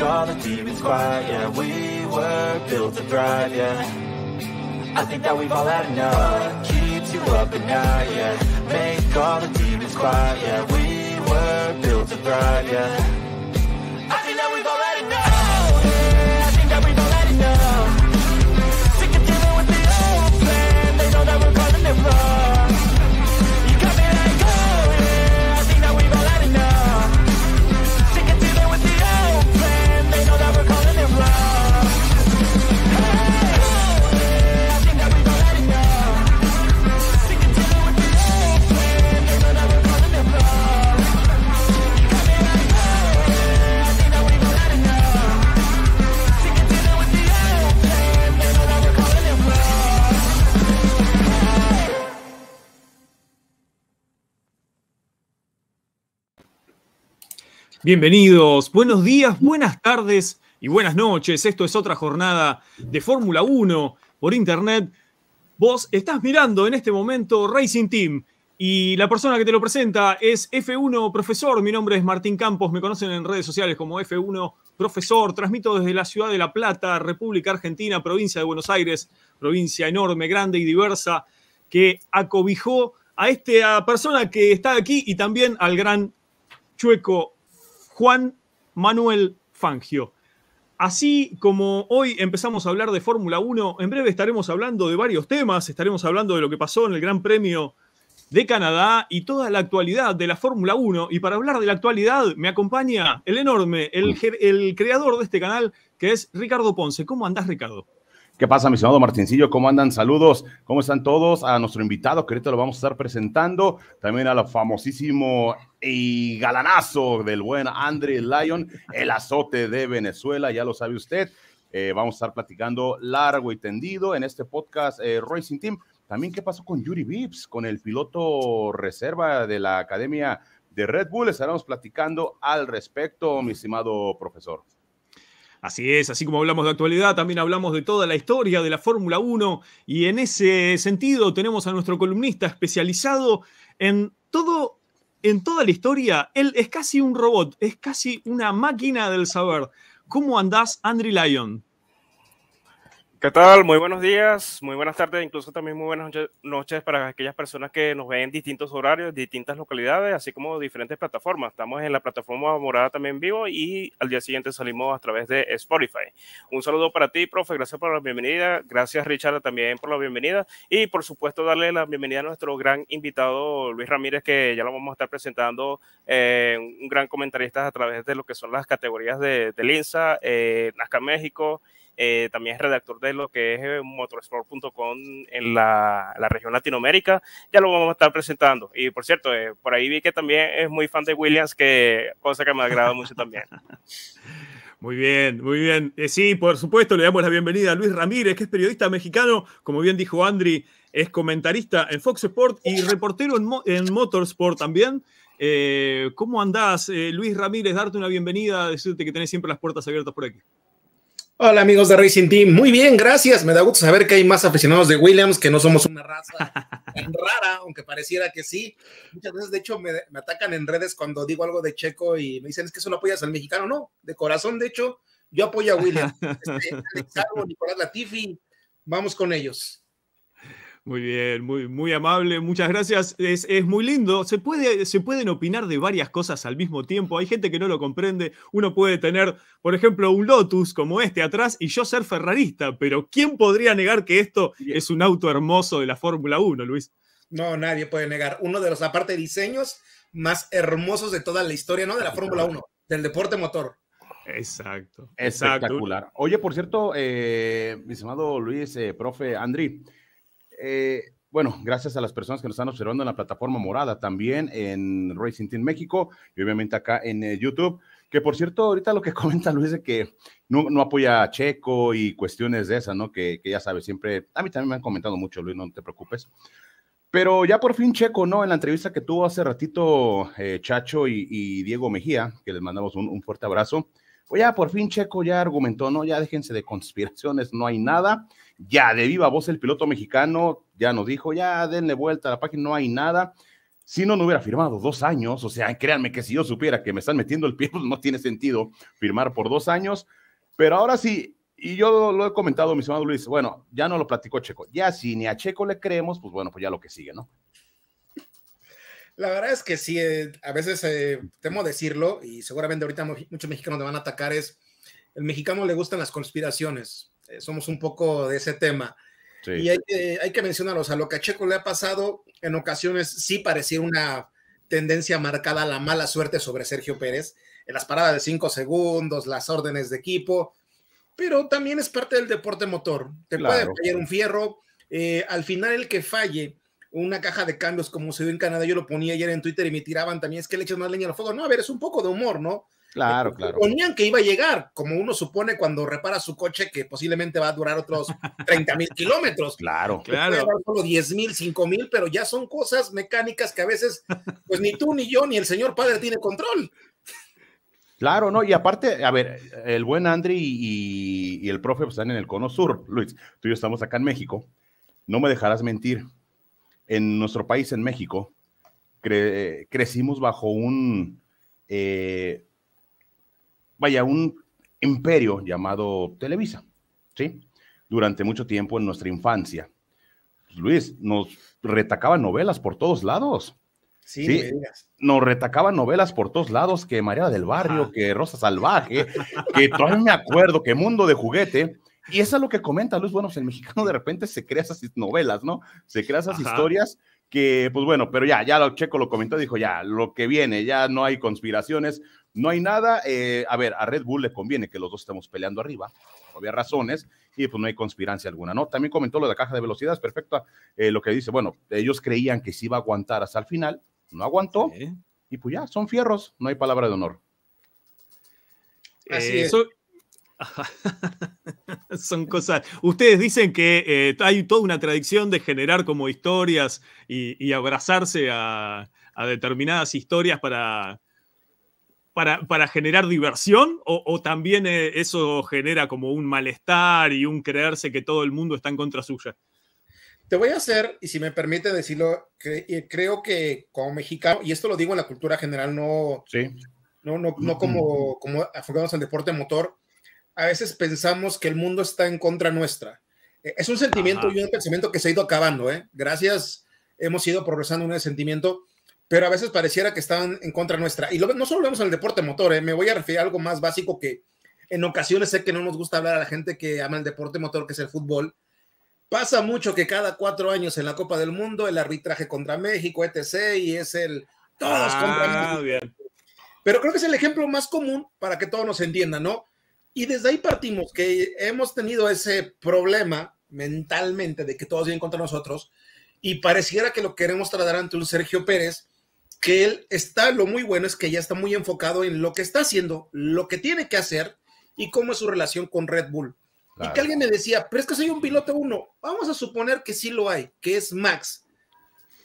keep all the demons quiet, yeah We were built to thrive, yeah I think that we've all had enough What keeps you up at night, yeah Make all the demons quiet, yeah We were built to thrive, yeah Sick with the old plan They know that we're gonna live Bienvenidos, buenos días, buenas tardes y buenas noches. Esto es otra jornada de Fórmula 1 por internet. Vos estás mirando en este momento Racing Team y la persona que te lo presenta es F1 Profesor. Mi nombre es Martín Campos, me conocen en redes sociales como F1 Profesor. Transmito desde la ciudad de La Plata, República Argentina, provincia de Buenos Aires, provincia enorme, grande y diversa que acobijó a esta persona que está aquí y también al gran Chueco Juan Manuel Fangio. Así como hoy empezamos a hablar de Fórmula 1, en breve estaremos hablando de varios temas, estaremos hablando de lo que pasó en el Gran Premio de Canadá y toda la actualidad de la Fórmula 1. Y para hablar de la actualidad me acompaña el enorme, mm. el, creador de este canal, que es Ricardo Ponce. ¿Cómo andás, Ricardo? ¿Qué pasa, mi estimado Martincillo? ¿Cómo andan? Saludos. ¿Cómo están todos? A nuestro invitado, que ahorita lo vamos a estar presentando. También al famosísimo y galanazo del buen Andre Lyon, el azote de Venezuela, ya lo sabe usted. Eh, vamos a estar platicando largo y tendido en este podcast eh, Racing Team. También, ¿qué pasó con Yuri Vips, con el piloto reserva de la Academia de Red Bull? Estaremos platicando al respecto, mi estimado profesor. Así es, así como hablamos de actualidad, también hablamos de toda la historia de la Fórmula 1 y en ese sentido tenemos a nuestro columnista especializado en todo en toda la historia. Él es casi un robot, es casi una máquina del saber. ¿Cómo andás, Andri Lyon? ¿Qué tal? Muy buenos días, muy buenas tardes, incluso también muy buenas noches para aquellas personas que nos ven en distintos horarios, distintas localidades, así como diferentes plataformas. Estamos en la plataforma morada también vivo y al día siguiente salimos a través de Spotify. Un saludo para ti, profe, gracias por la bienvenida, gracias Richard también por la bienvenida y por supuesto darle la bienvenida a nuestro gran invitado Luis Ramírez, que ya lo vamos a estar presentando, eh, un gran comentarista a través de lo que son las categorías de, Linza, eh, Nazca México. Eh, también es redactor de lo que es eh, motorsport.com en la, región Latinoamérica, ya lo vamos a estar presentando. Y por cierto, eh, por ahí vi que también es muy fan de Williams, que cosa que me agrada mucho también. Muy bien, muy bien. sí, por supuesto, le damos la bienvenida a Luis Ramírez, que es periodista mexicano, como bien dijo Andri, es comentarista en Fox Sport y reportero en, Motorsport también. ¿Cómo andás, Luis Ramírez? Darte una bienvenida, decirte que tenés siempre las puertas abiertas por aquí. Hola amigos de Racing Team, muy bien, gracias. Me da gusto saber que hay más aficionados de Williams, que no somos una raza tan rara, aunque pareciera que sí. Muchas veces, de hecho, me, atacan en redes cuando digo algo de Checo y me dicen, es que eso no apoyas al mexicano. No, de corazón, de hecho, yo apoyo a Williams. Este, Alex Nicolás Latifi, vamos con ellos. Muy bien, muy, muy amable, muchas gracias. Es, muy lindo. Se, puede, se pueden opinar de varias cosas al mismo tiempo. Hay gente que no lo comprende. Uno puede tener, por ejemplo, un Lotus como este atrás y yo ser ferrarista, pero ¿quién podría negar que esto es un auto hermoso de la Fórmula 1, Luis? No, nadie puede negar. Uno de los aparte diseños más hermosos de toda la historia, ¿no? De la Fórmula 1, del deporte motor. Exacto. Oye, por cierto, eh, mi estimado Luis, eh, profe Andri, eh, bueno, gracias a las personas que nos están observando en la plataforma morada, también en Racing Team México y obviamente acá en eh, YouTube. Que por cierto, ahorita lo que comenta Luis es que no, apoya a Checo y cuestiones de esas, ¿no? Que, ya sabes, siempre. A mí también me han comentado mucho, Luis, no te preocupes. Pero ya por fin Checo, ¿no? En la entrevista que tuvo hace ratito eh, Chacho y, Diego Mejía, que les mandamos un, fuerte abrazo. Pues ya por fin Checo ya argumentó, ¿no? Ya déjense de conspiraciones, no hay nada ya de viva voz el piloto mexicano ya nos dijo, ya denle vuelta a la página, no hay nada. Si no, no hubiera firmado dos años, o sea, créanme que si yo supiera que me están metiendo el pie, pues, no tiene sentido firmar por dos años, pero ahora sí, y yo lo he comentado, mi hermano Luis, bueno, ya no lo platicó Checo, ya si ni a Checo le creemos, pues bueno, pues ya lo que sigue, ¿no? La verdad es que sí, eh, a veces eh, temo decirlo, y seguramente ahorita muchos mexicanos te van a atacar, es, el mexicano le gustan las conspiraciones, este, somos un poco de ese tema. Y hay que, mencionarlos a lo que a Checo le ha pasado en ocasiones sí parecía una tendencia marcada la mala suerte sobre Sergio Pérez, en las paradas de cinco segundos, las órdenes de equipo, pero también es parte del deporte motor. Te puede fallar un fierro, eh, al final el que falle una caja de cambios como se dio en Canadá, yo lo ponía ayer en Twitter y me tiraban también, es que le echas más leña al fuego. No, a ver, es un poco de humor, ¿no? Claro, claro. Ponían que iba a llegar, como uno supone cuando repara su coche que posiblemente va a durar otros 30 mil kilómetros. Claro, claro. Solo 10 mil, 5 mil, pero ya son cosas mecánicas que a veces, pues ni tú, ni yo, ni el señor padre tiene control. Claro, no, y aparte, a ver, el buen Andri y, el profe pues, están en el cono sur, Luis. Tú y yo estamos acá en México. No me dejarás mentir. En nuestro país, en México, crecimos bajo un. Eh, vaya, un imperio llamado Televisa, ¿sí? Durante mucho tiempo en nuestra infancia. Luis, nos retacaban novelas por todos lados. Sí, nos retacaban novelas por todos lados, que María del Barrio, ah. que Rosa Salvaje, que todavía me acuerdo, que Mundo de Juguete. Y eso es lo que comenta Luis. Bueno, pues el mexicano de repente se crea esas novelas, ¿no? Se crea esas historias que pues bueno, pero ya, ya lo Checo lo comentó, dijo ya, lo que viene, ya no hay conspiraciones, no hay nada. Eh, a ver, a Red Bull le conviene que los dos estemos peleando arriba, había razones, y pues no hay conspirancia alguna, ¿no? También comentó lo de la caja de velocidades, perfecto, ah, eh, lo que dice, bueno, ellos creían que sí iba a aguantar hasta el final, no aguantó, y pues ya, son fierros, no hay palabra de honor. Así eh, es. Son cosas. Ustedes dicen que eh, hay toda una tradición de generar como historias y, abrazarse a, determinadas historias para, para, generar diversión, o, también eh, eso genera como un malestar y un creerse que todo el mundo está en contra suya. Te voy a hacer, y si me permite decirlo, eh, creo que como mexicano, y esto lo digo en la cultura general, no, no, no, como, como al al deporte motor, a veces pensamos que el mundo está en contra nuestra. Eh, es un sentimiento y un pensamiento que se ha ido acabando, ¿eh? Gracias, hemos ido progresando en ese sentimiento, pero a veces pareciera que estaban en contra nuestra. Y lo, no solo vemos en el deporte motor, ¿eh? me voy a referir a algo más básico que en ocasiones sé que no nos gusta hablar a la gente que ama el deporte motor, que es el fútbol. Pasa mucho que cada cuatro años en la Copa del Mundo el arbitraje contra México, etc., y es el todos ah, contra Bien. Pero creo que es el ejemplo más común para que todos nos entiendan, ¿no? Y desde ahí partimos, que hemos tenido ese problema mentalmente de que todos vienen contra nosotros y pareciera que lo queremos tratar ante un Sergio Pérez, que él está, lo muy bueno es que ya está muy enfocado en lo que está haciendo, lo que tiene que hacer y cómo es su relación con Red Bull. Y que alguien me decía, pero es que soy un piloto uno, vamos a suponer que sí lo hay, que es Max.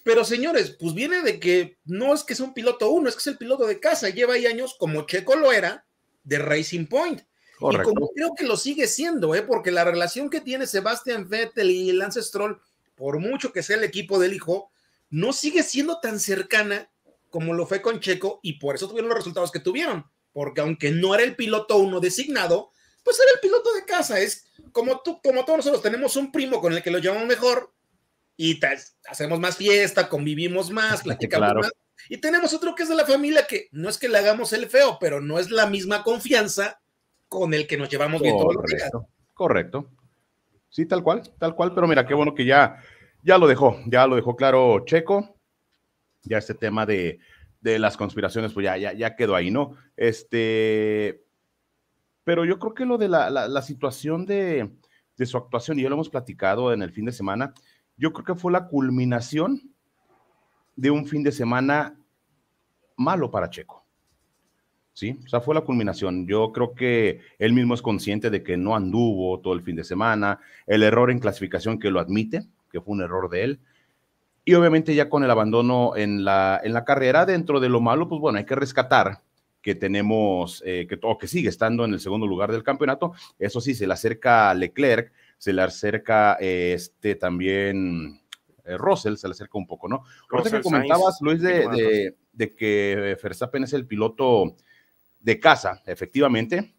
Pero señores, pues viene de que no es que sea un piloto uno, es que es el piloto de casa, lleva ahí años como Checo lo era de Racing Point y como creo que lo sigue siendo, ¿eh? porque la relación que tiene Sebastian Vettel y Lance Stroll, por mucho que sea el equipo del hijo, no sigue siendo tan cercana como lo fue con Checo y por eso tuvieron los resultados que tuvieron, porque aunque no era el piloto uno designado, pues era el piloto de casa, es como tú, como todos nosotros tenemos un primo con el que lo llamamos mejor y hacemos más fiesta, convivimos más, este, platicamos más. Y tenemos otro que es de la familia que no es que le hagamos el feo, pero no es la misma confianza con el que nos llevamos bien todos el días. Correcto. Sí, tal cual, tal cual, pero mira, qué bueno que ya, ya lo dejó, ya lo dejó claro Checo, ya este tema de, las conspiraciones, pues ya, ya, quedó ahí, ¿no? Este, pero yo creo que lo de la, situación de, de, su actuación, y ya lo hemos platicado en el fin de semana, yo creo que fue la culminación de un fin de semana malo para Checo. ¿sí? O sea, fue la culminación. Yo creo que él mismo es consciente de que no anduvo todo el fin de semana, el error en clasificación que lo admite, que fue un error de él. Y obviamente ya con el abandono en la, en la carrera, dentro de lo malo, pues bueno, hay que rescatar que tenemos, eh, que, o que sigue estando en el segundo lugar del campeonato. Eso sí, se le acerca Leclerc, se le acerca eh, este también eh, Russell, se le acerca un poco, ¿no? Russell, que comentabas, Luis, de, de que Verstappen es el piloto de casa, efectivamente.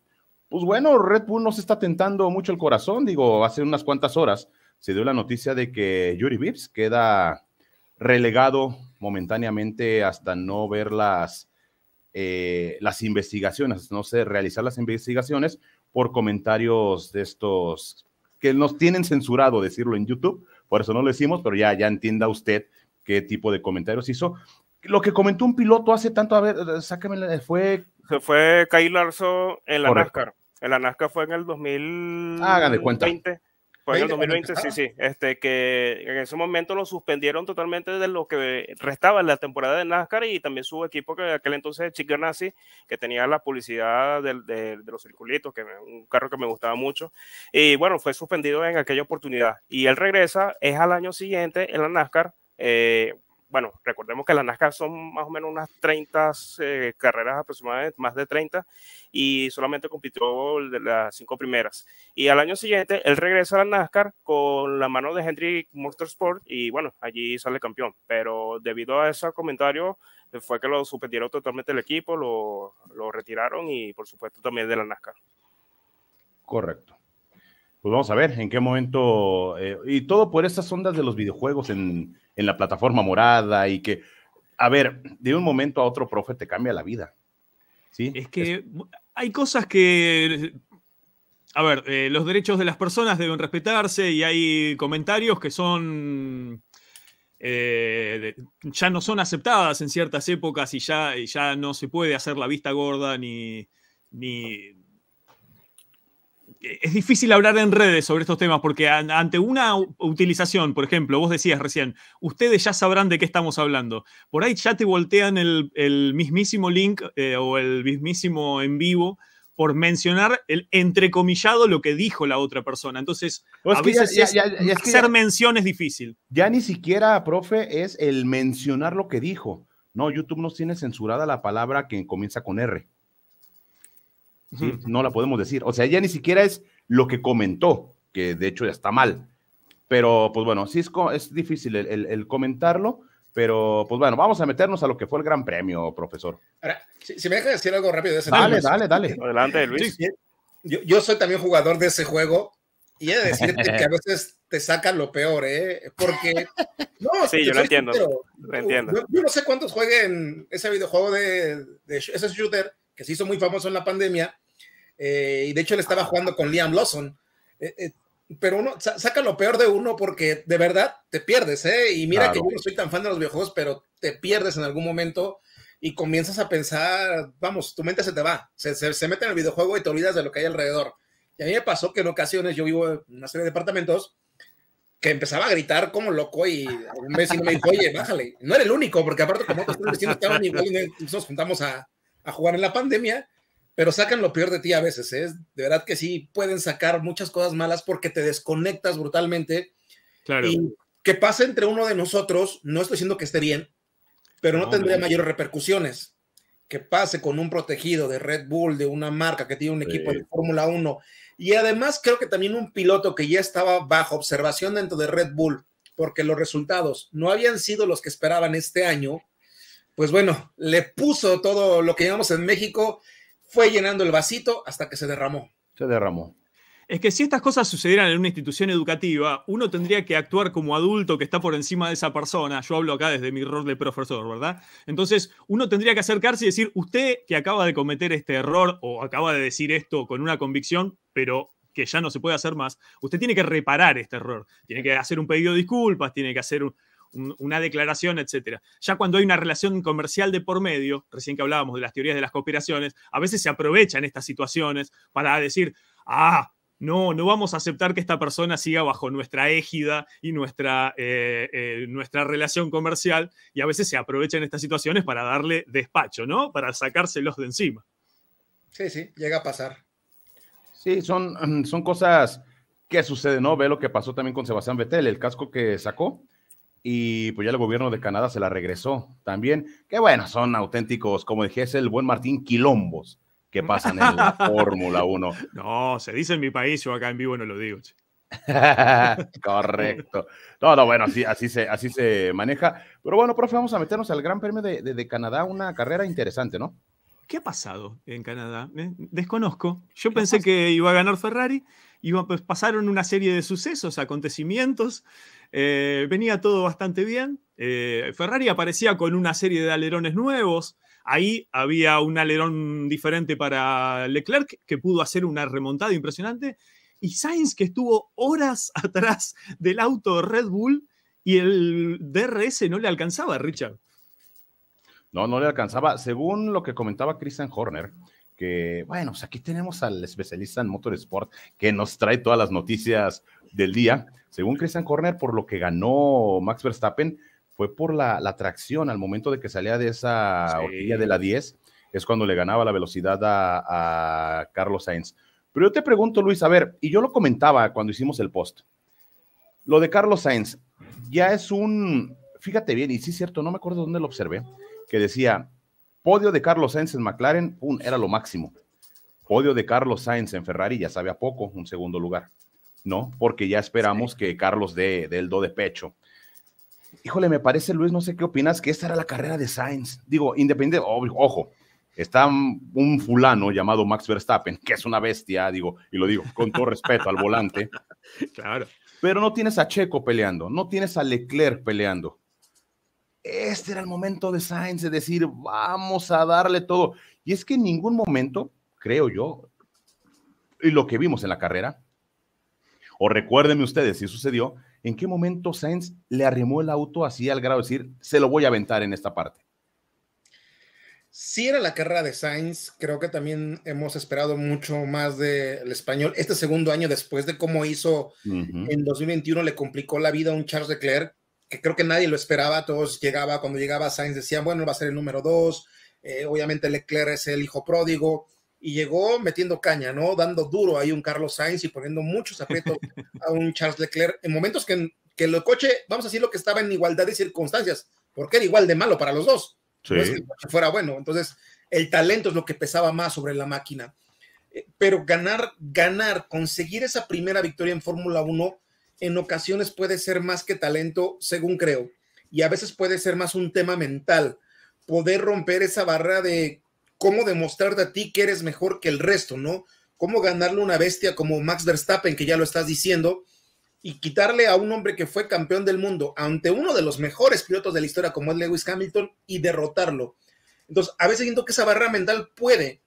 Pues bueno, Red Bull nos está tentando mucho el corazón, digo, hace unas cuantas horas se dio la noticia de que Yuri Vips queda relegado momentáneamente hasta no ver las, eh, las investigaciones, no sé, realizar las investigaciones por comentarios de estos que nos tienen censurado decirlo en YouTube, por eso no lo decimos, pero ya, ya entienda usted qué tipo de comentarios hizo. Lo que comentó un piloto hace tanto, a ver, sáqueme, fue se fue Kyle Larson en la NASCAR. En la NASCAR fue en el 2020. Ah, de cuenta. Fue en el 2020, sí, sí. Este, que en ese momento lo suspendieron totalmente de lo que restaba en la temporada de NASCAR y también su equipo, que aquel entonces chica Ganassi, que tenía la publicidad de, los circulitos, que era un carro que me gustaba mucho. Y bueno, fue suspendido en aquella oportunidad. Y él regresa, es al año siguiente en la NASCAR. Eh, bueno, recordemos que la NASCAR son más o menos unas 30 eh, carreras aproximadamente, más de 30, y solamente compitió de las cinco primeras. Y al año siguiente, él regresa a la NASCAR con la mano de Hendrick Motorsport y bueno, allí sale campeón. Pero debido a ese comentario, eh, fue que lo suspendieron totalmente el equipo, lo retiraron y por supuesto también de la NASCAR. Correcto pues vamos a ver en qué momento, eh, y todo por esas ondas de los videojuegos en, la plataforma morada y que, a ver, de un momento a otro, profe, te cambia la vida. ¿Sí? Es que hay cosas que a ver, eh, los derechos de las personas deben respetarse y hay comentarios que son. Eh, ya no son aceptadas en ciertas épocas y ya, ya no se puede hacer la vista gorda ni, ni, es difícil hablar en redes sobre estos temas porque ante una utilización, por ejemplo, vos decías recién, ustedes ya sabrán de qué estamos hablando. Por ahí ya te voltean el, mismísimo link eh, o el mismísimo en vivo por mencionar el entrecomillado lo que dijo la otra persona. Entonces, hacer mención es difícil. Ya ni siquiera, profe, es el mencionar lo que dijo. No, YouTube nos tiene censurada la palabra que comienza con R. No la podemos decir. O sea, ya ni siquiera es lo que comentó, que de hecho ya está mal. Pero pues bueno, Cisco, es, difícil el, comentarlo. Pero, pues bueno, vamos a meternos a lo que fue el Gran Premio, profesor. si, me deja decir algo rápido Dale, dale, dale. Adelante, Luis. yo, soy también jugador de ese juego y he de decirte que a veces te saca lo peor, ¿eh? Porque. No, sí, yo lo entiendo, Yo, no sé cuántos jueguen ese videojuego de ese shooter que se hizo muy famoso en la pandemia, eh, y de hecho él estaba jugando con Liam Lawson. Eh, eh, pero uno saca lo peor de uno porque de verdad te pierdes, ¿eh? Y mira que yo no soy tan fan de los videojuegos, pero te pierdes en algún momento y comienzas a pensar, vamos, tu mente se te va, se, se, mete en el videojuego y te olvidas de lo que hay alrededor. Y a mí me pasó que en ocasiones yo vivo en una serie de departamentos que empezaba a gritar como loco y un vecino me dijo, oye, bájale. No era el único, porque aparte como otros vecinos estaban igual y nos juntamos a, a jugar en la pandemia, pero sacan lo peor de ti a veces. ¿eh? De verdad que sí, pueden sacar muchas cosas malas porque te desconectas brutalmente. Claro. Y que pase entre uno de nosotros, no estoy diciendo que esté bien, pero no, tendría mayores repercusiones. Que pase con un protegido de Red Bull, de una marca que tiene un equipo de Fórmula 1. Y además creo que también un piloto que ya estaba bajo observación dentro de Red Bull, porque los resultados no habían sido los que esperaban este año, pues bueno, le puso todo lo que llevamos en México, fue llenando el vasito hasta que se derramó. Se derramó. Es que si estas cosas sucedieran en una institución educativa, uno tendría que actuar como adulto que está por encima de esa persona. Yo hablo acá desde mi rol de profesor, ¿verdad? Entonces, uno tendría que acercarse y decir, usted que acaba de cometer este error o acaba de decir esto con una convicción, pero que ya no se puede hacer más, usted tiene que reparar este error. Tiene que hacer un pedido de disculpas, tiene que hacer un, una declaración, etcétera. Ya cuando hay una relación comercial de por medio, recién que hablábamos de las teorías de las cooperaciones, a veces se aprovechan estas situaciones para decir, ah, no, no vamos a aceptar que esta persona siga bajo nuestra égida y nuestra, eh, eh, nuestra relación comercial. Y a veces se aprovechan estas situaciones para darle despacho, ¿no? Para sacárselos de encima. Sí, sí, llega a pasar. Sí, son, son cosas que suceden, ¿no? Ve lo que pasó también con Sebastián Vettel, el casco que sacó y pues ya el gobierno de Canadá se la regresó también. qué bueno, son auténticos, como dije, es el buen Martín Quilombos que pasan en la Fórmula 1. No, se dice en mi país, yo acá en vivo no lo digo. Correcto. No, no, bueno, así, así, se, así se maneja. Pero bueno, profe, vamos a meternos al Gran Premio de, Canadá, una carrera interesante, ¿no? ¿Qué ha pasado en Canadá? Desconozco. Yo pensé que iba a ganar Ferrari, y pues, pasaron una serie de sucesos, acontecimientos, eh, venía todo bastante bien. Eh, Ferrari aparecía con una serie de alerones nuevos. Ahí había un alerón diferente para Leclerc que pudo hacer una remontada impresionante. Y Sainz que estuvo horas atrás del auto Red Bull y el DRS no le alcanzaba, Richard. No, no le alcanzaba. Según lo que comentaba Christian Horner, que, bueno, pues, aquí tenemos al especialista en motorsport que nos trae todas las noticias del día. Según Christian Corner, por lo que ganó Max Verstappen fue por la, tracción al momento de que salía de esa orilla de la 10, es cuando le ganaba la velocidad a, a Carlos Sainz. Pero yo te pregunto, Luis, a ver, y yo lo comentaba cuando hicimos el post, lo de Carlos Sainz ya es un, fíjate bien, y sí es cierto, no me acuerdo dónde lo observé, que decía, Podio de Carlos Sainz en McLaren, era lo máximo. Podio de Carlos Sainz en Ferrari, ya sabe a poco, un segundo lugar, ¿no? Porque ya esperamos que Carlos dé, dé do de pecho. Híjole, me parece, Luis, no sé qué opinas, que esta era la carrera de Sainz. Digo, independiente, ojo, está un fulano llamado Max Verstappen, que es una bestia, digo, y lo digo con todo respeto al volante. Claro. Pero no tienes a Checo peleando, no tienes a Leclerc peleando este era el momento de Sainz de decir, vamos a darle todo. Y es que en ningún momento, creo yo, y lo que vimos en la carrera, o recuérdenme ustedes si sucedió, en qué momento Sainz le arrimó el auto así al grado de decir, se lo voy a aventar en esta parte. Sí era la carrera de Sainz, creo que también hemos esperado mucho más del español. Este segundo año después de cómo hizo en 2021 le complicó la vida a un Charles Leclerc que creo que nadie lo esperaba, todos llegaba, cuando llegaba Sainz decían, bueno, va a ser el número dos, eh, obviamente Leclerc es el hijo pródigo, y llegó metiendo caña, ¿no? Dando duro ahí un Carlos Sainz y poniendo muchos aprietos a un Charles Leclerc en momentos que, que el coche, vamos a decir lo que estaba en igualdad de circunstancias, porque era igual de malo para los dos. si No es que fuera bueno, entonces el talento es lo que pesaba más sobre la máquina. Eh, pero ganar, ganar, conseguir esa primera victoria en Fórmula 1 en ocasiones puede ser más que talento, según creo, y a veces puede ser más un tema mental, poder romper esa barra de cómo demostrarte a ti que eres mejor que el resto, ¿no? Cómo ganarle una bestia como Max Verstappen, que ya lo estás diciendo, y quitarle a un hombre que fue campeón del mundo ante uno de los mejores pilotos de la historia como es Lewis Hamilton y derrotarlo. Entonces, a veces siento que esa barra mental puede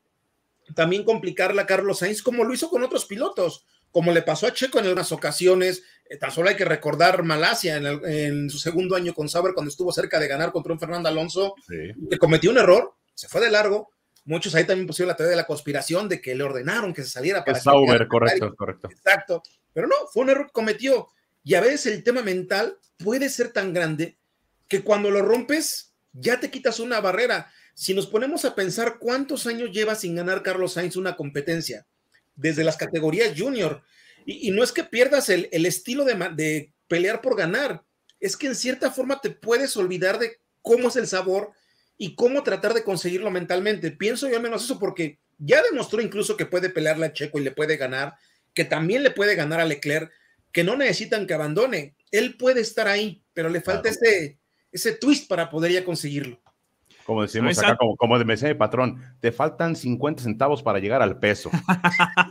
también complicarla a Carlos Sainz, como lo hizo con otros pilotos como le pasó a Checo en algunas ocasiones. Eh, tan solo hay que recordar Malasia en, su segundo año con Sauber, cuando estuvo cerca de ganar contra un Fernando Alonso, que cometió un error, se fue de largo. Muchos ahí también pusieron la teoría de la conspiración de que le ordenaron que se saliera para. Sauber, correcto, correcto. Exacto. Pero no, fue un error que cometió. Y a veces el tema mental puede ser tan grande que cuando lo rompes ya te quitas una barrera. Si nos ponemos a pensar cuántos años lleva sin ganar Carlos Sainz una competencia, desde las categorías junior. Y, no es que pierdas el, estilo de, pelear por ganar, es que en cierta forma te puedes olvidar de cómo es el sabor y cómo tratar de conseguirlo mentalmente. Pienso yo al menos eso porque ya demostró incluso que puede pelearle a Checo y le puede ganar, que también le puede ganar a Leclerc, que no necesitan que abandone. Él puede estar ahí, pero le falta ese twist para poder ya conseguirlo. Como decimos acá, como, de me decía patrón, te faltan 50 centavos para llegar al peso.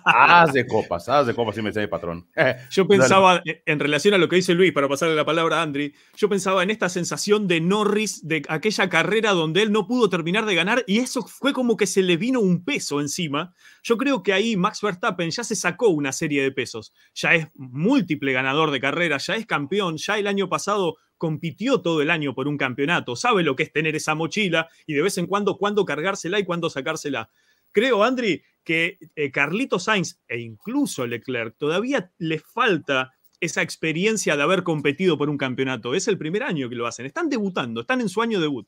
haz de copas, haz de copas, sí me patrón. yo pensaba, eh, en relación a lo que dice Luis, para pasarle la palabra a Andri, yo pensaba en esta sensación de Norris, de aquella carrera donde él no pudo terminar de ganar y eso fue como que se le vino un peso encima. Yo creo que ahí Max Verstappen ya se sacó una serie de pesos. Ya es múltiple ganador de carrera, ya es campeón, ya el año pasado compitió todo el año por un campeonato, sabe lo que es tener esa mochila y de vez en cuando cuándo cargársela y cuándo sacársela. Creo, Andri, que eh, Carlito Sainz e incluso Leclerc todavía les falta esa experiencia de haber competido por un campeonato. Es el primer año que lo hacen. Están debutando, están en su año debut.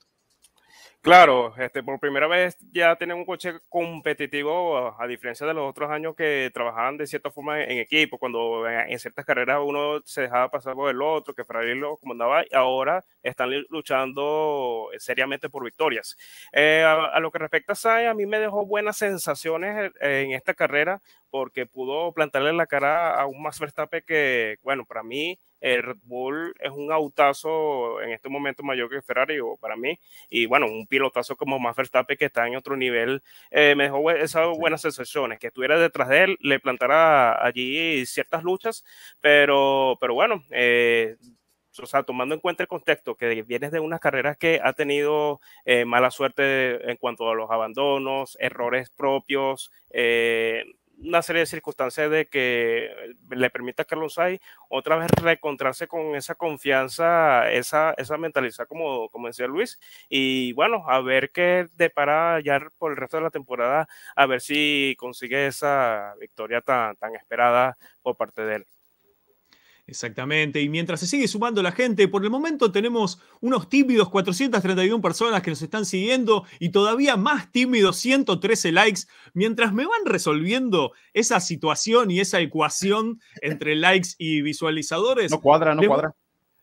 Claro, este, por primera vez ya tienen un coche competitivo, a diferencia de los otros años que trabajaban de cierta forma en equipo, cuando en ciertas carreras uno se dejaba pasar por el otro, que Ferrari lo comandaba, y ahora están luchando seriamente por victorias. Eh, a, lo que respecta a Sainz, a mí me dejó buenas sensaciones eh, en esta carrera, porque pudo plantarle la cara a un más Verstappen que, bueno, para mí eh, Red Bull es un autazo en este momento mayor que Ferrari para mí. Y bueno, un pilotazo como más Verstappen que está en otro nivel, eh, me dejó esas buenas sensaciones, que estuviera detrás de él, le plantara allí ciertas luchas, pero, pero bueno, eh, o sea, tomando en cuenta el contexto que vienes de unas carreras que ha tenido eh, mala suerte en cuanto a los abandonos, errores propios, eh, una serie de circunstancias de que eh, le permita a Carlos Sainz otra vez reencontrarse con esa confianza, esa, esa mentalidad, como, como decía Luis. Y bueno, a ver qué depara ya por el resto de la temporada, a ver si consigue esa victoria tan, tan esperada por parte de él. Exactamente, y mientras se sigue sumando la gente, por el momento tenemos unos tímidos 431 personas que nos están siguiendo y todavía más tímidos 113 likes, mientras me van resolviendo esa situación y esa ecuación entre likes y visualizadores. No cuadra, no cuadra.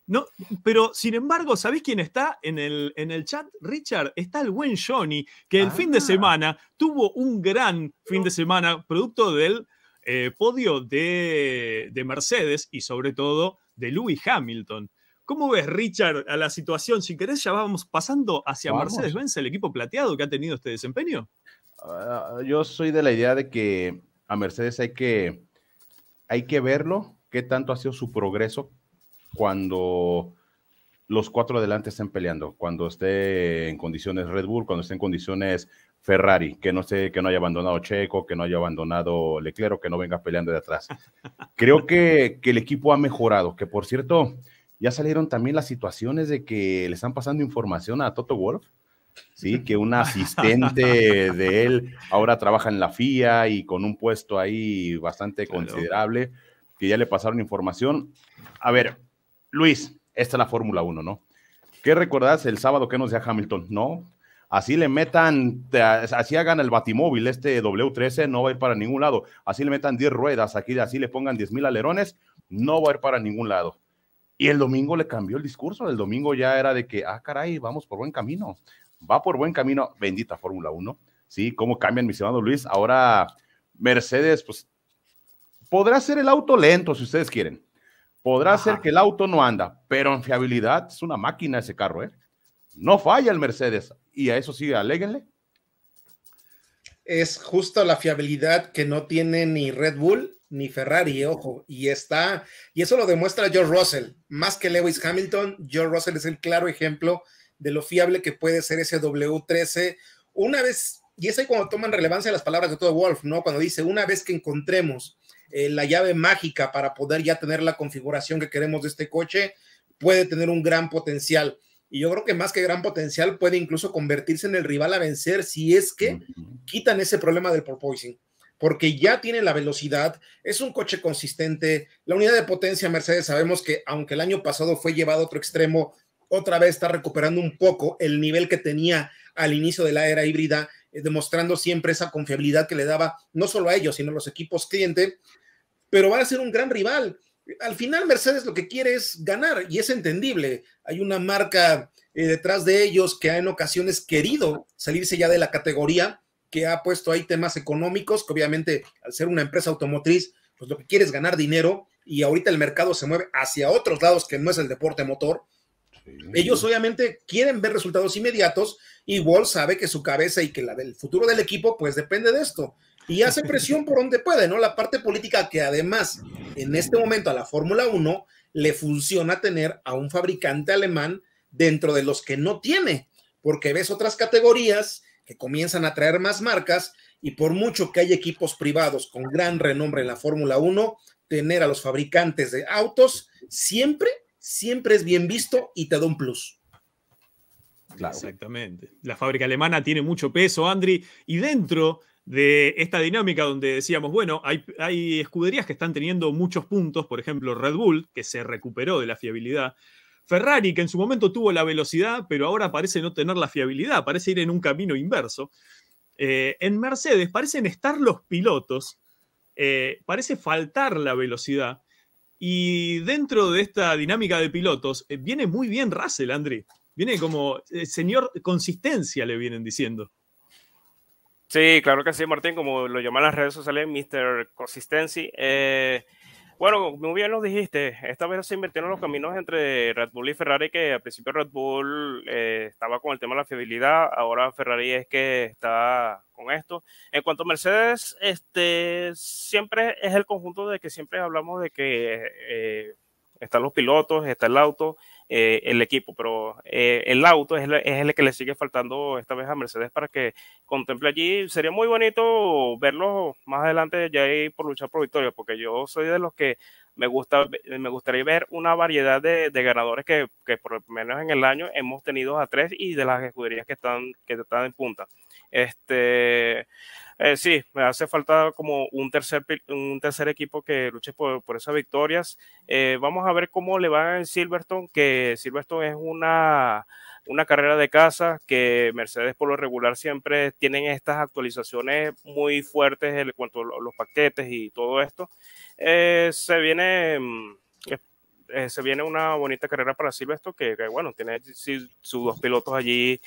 No, pero sin embargo, ¿sabés quién está en el, en el chat? Richard, está el buen Johnny, que el ah. fin de semana tuvo un gran fin de semana, producto del eh, podio de, Mercedes y sobre todo de Lewis Hamilton. ¿Cómo ves, Richard, a la situación? Si querés, ya vamos pasando hacia Mercedes-Benz, el equipo plateado que ha tenido este desempeño. Ah, yo soy de la idea de que a Mercedes hay que, hay que verlo, qué tanto ha sido su progreso cuando los cuatro adelante estén peleando, cuando esté en condiciones Red Bull, cuando esté en condiciones Ferrari, que no sé, que no haya abandonado Checo, que no haya abandonado Leclerc, que no venga peleando de atrás. Creo que, que el equipo ha mejorado, que por cierto, ya salieron también las situaciones de que le están pasando información a Toto Wolf, ¿sí? Que un asistente de él ahora trabaja en la FIA y con un puesto ahí bastante considerable, que ya le pasaron información. A ver, Luis, esta es la Fórmula 1, ¿no? ¿Qué recordás el sábado que nos deja Hamilton? No, Así le metan, así hagan el batimóvil, este W13 no va a ir para ningún lado. Así le metan 10 ruedas, aquí así le pongan 10.000 mil alerones, no va a ir para ningún lado. Y el domingo le cambió el discurso, el domingo ya era de que, ah, caray, vamos por buen camino, va por buen camino, bendita Fórmula 1, ¿sí? ¿Cómo cambian, mi estimado Luis? Ahora Mercedes, pues, podrá ser el auto lento si ustedes quieren, podrá ser que el auto no anda, pero en fiabilidad es una máquina ese carro, ¿eh? No falla el Mercedes, y a eso sí, aléguenle. Es justo la fiabilidad que no tiene ni Red Bull ni Ferrari, ojo, y está, y eso lo demuestra George Russell, más que Lewis Hamilton, George Russell es el claro ejemplo de lo fiable que puede ser ese W13. Una vez, y es ahí cuando toman relevancia las palabras de todo Wolf, ¿no? Cuando dice, una vez que encontremos eh, la llave mágica para poder ya tener la configuración que queremos de este coche, puede tener un gran potencial y yo creo que más que gran potencial puede incluso convertirse en el rival a vencer si es que quitan ese problema del porpoising, porque ya tiene la velocidad, es un coche consistente, la unidad de potencia Mercedes sabemos que aunque el año pasado fue llevado a otro extremo, otra vez está recuperando un poco el nivel que tenía al inicio de la era híbrida, eh, demostrando siempre esa confiabilidad que le daba no solo a ellos, sino a los equipos cliente, pero va a ser un gran rival al final Mercedes lo que quiere es ganar y es entendible. Hay una marca eh, detrás de ellos que ha en ocasiones querido salirse ya de la categoría, que ha puesto ahí temas económicos, que obviamente al ser una empresa automotriz, pues lo que quiere es ganar dinero y ahorita el mercado se mueve hacia otros lados que no es el deporte motor. Ellos obviamente quieren ver resultados inmediatos y Wall sabe que su cabeza y que la del futuro del equipo pues depende de esto y hace presión por donde puede, ¿no? La parte política que además en este momento a la Fórmula 1 le funciona tener a un fabricante alemán dentro de los que no tiene, porque ves otras categorías que comienzan a traer más marcas y por mucho que hay equipos privados con gran renombre en la Fórmula 1, tener a los fabricantes de autos siempre, siempre es bien visto y te da un plus. Exactamente. La fábrica alemana tiene mucho peso, Andri, y dentro de esta dinámica donde decíamos, bueno, hay, escuderías que están teniendo muchos puntos, por ejemplo Red Bull, que se recuperó de la fiabilidad, Ferrari, que en su momento tuvo la velocidad, pero ahora parece no tener la fiabilidad, parece ir en un camino inverso. Eh, en Mercedes parecen estar los pilotos, eh, parece faltar la velocidad, y dentro de esta dinámica de pilotos, eh, viene muy bien Russell, André. Viene como, señor, consistencia le vienen diciendo. Sí, claro que sí, Martín, como lo llaman las redes sociales, Mr. Consistency. Eh, bueno, muy bien lo dijiste, esta vez se invirtieron los caminos entre Red Bull y Ferrari, que al principio Red Bull eh, estaba con el tema de la fiabilidad, ahora Ferrari es que está con esto. En cuanto a Mercedes, este, siempre es el conjunto de que siempre hablamos de que eh, están los pilotos, está el auto, eh, el equipo, pero eh, el auto es, el que le sigue faltando esta vez a Mercedes para que contemple allí. Sería muy bonito verlos más adelante ya ahí por luchar por victoria, porque yo soy de los que me, gusta, me gustaría ver una variedad de, ganadores que, por lo menos en el año hemos tenido a tres y de las escuderías que están, que están en punta. Este. Eh, sí, me hace falta como un tercer, un tercer equipo que luche por, por esas victorias. Eh, vamos a ver cómo le va en Silverstone, que Silverstone es una, una carrera de casa, que Mercedes por lo regular siempre tienen estas actualizaciones muy fuertes en cuanto a los paquetes y todo esto. Eh, se viene mm, eh, se viene una bonita carrera para Silvestro, que, que bueno, tiene sus dos pilotos allí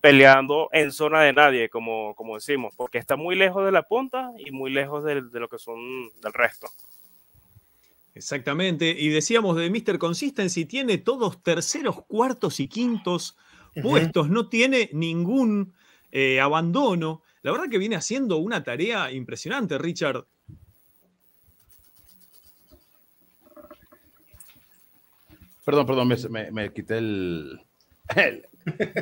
peleando en zona de nadie, como, como decimos, porque está muy lejos de la punta y muy lejos de, lo que son del resto. Exactamente, y decíamos de Mr. Consistency, tiene todos terceros, cuartos y quintos puestos, no tiene ningún eh, abandono. La verdad que viene haciendo una tarea impresionante, Richard, Perdón, perdón, me, quité el,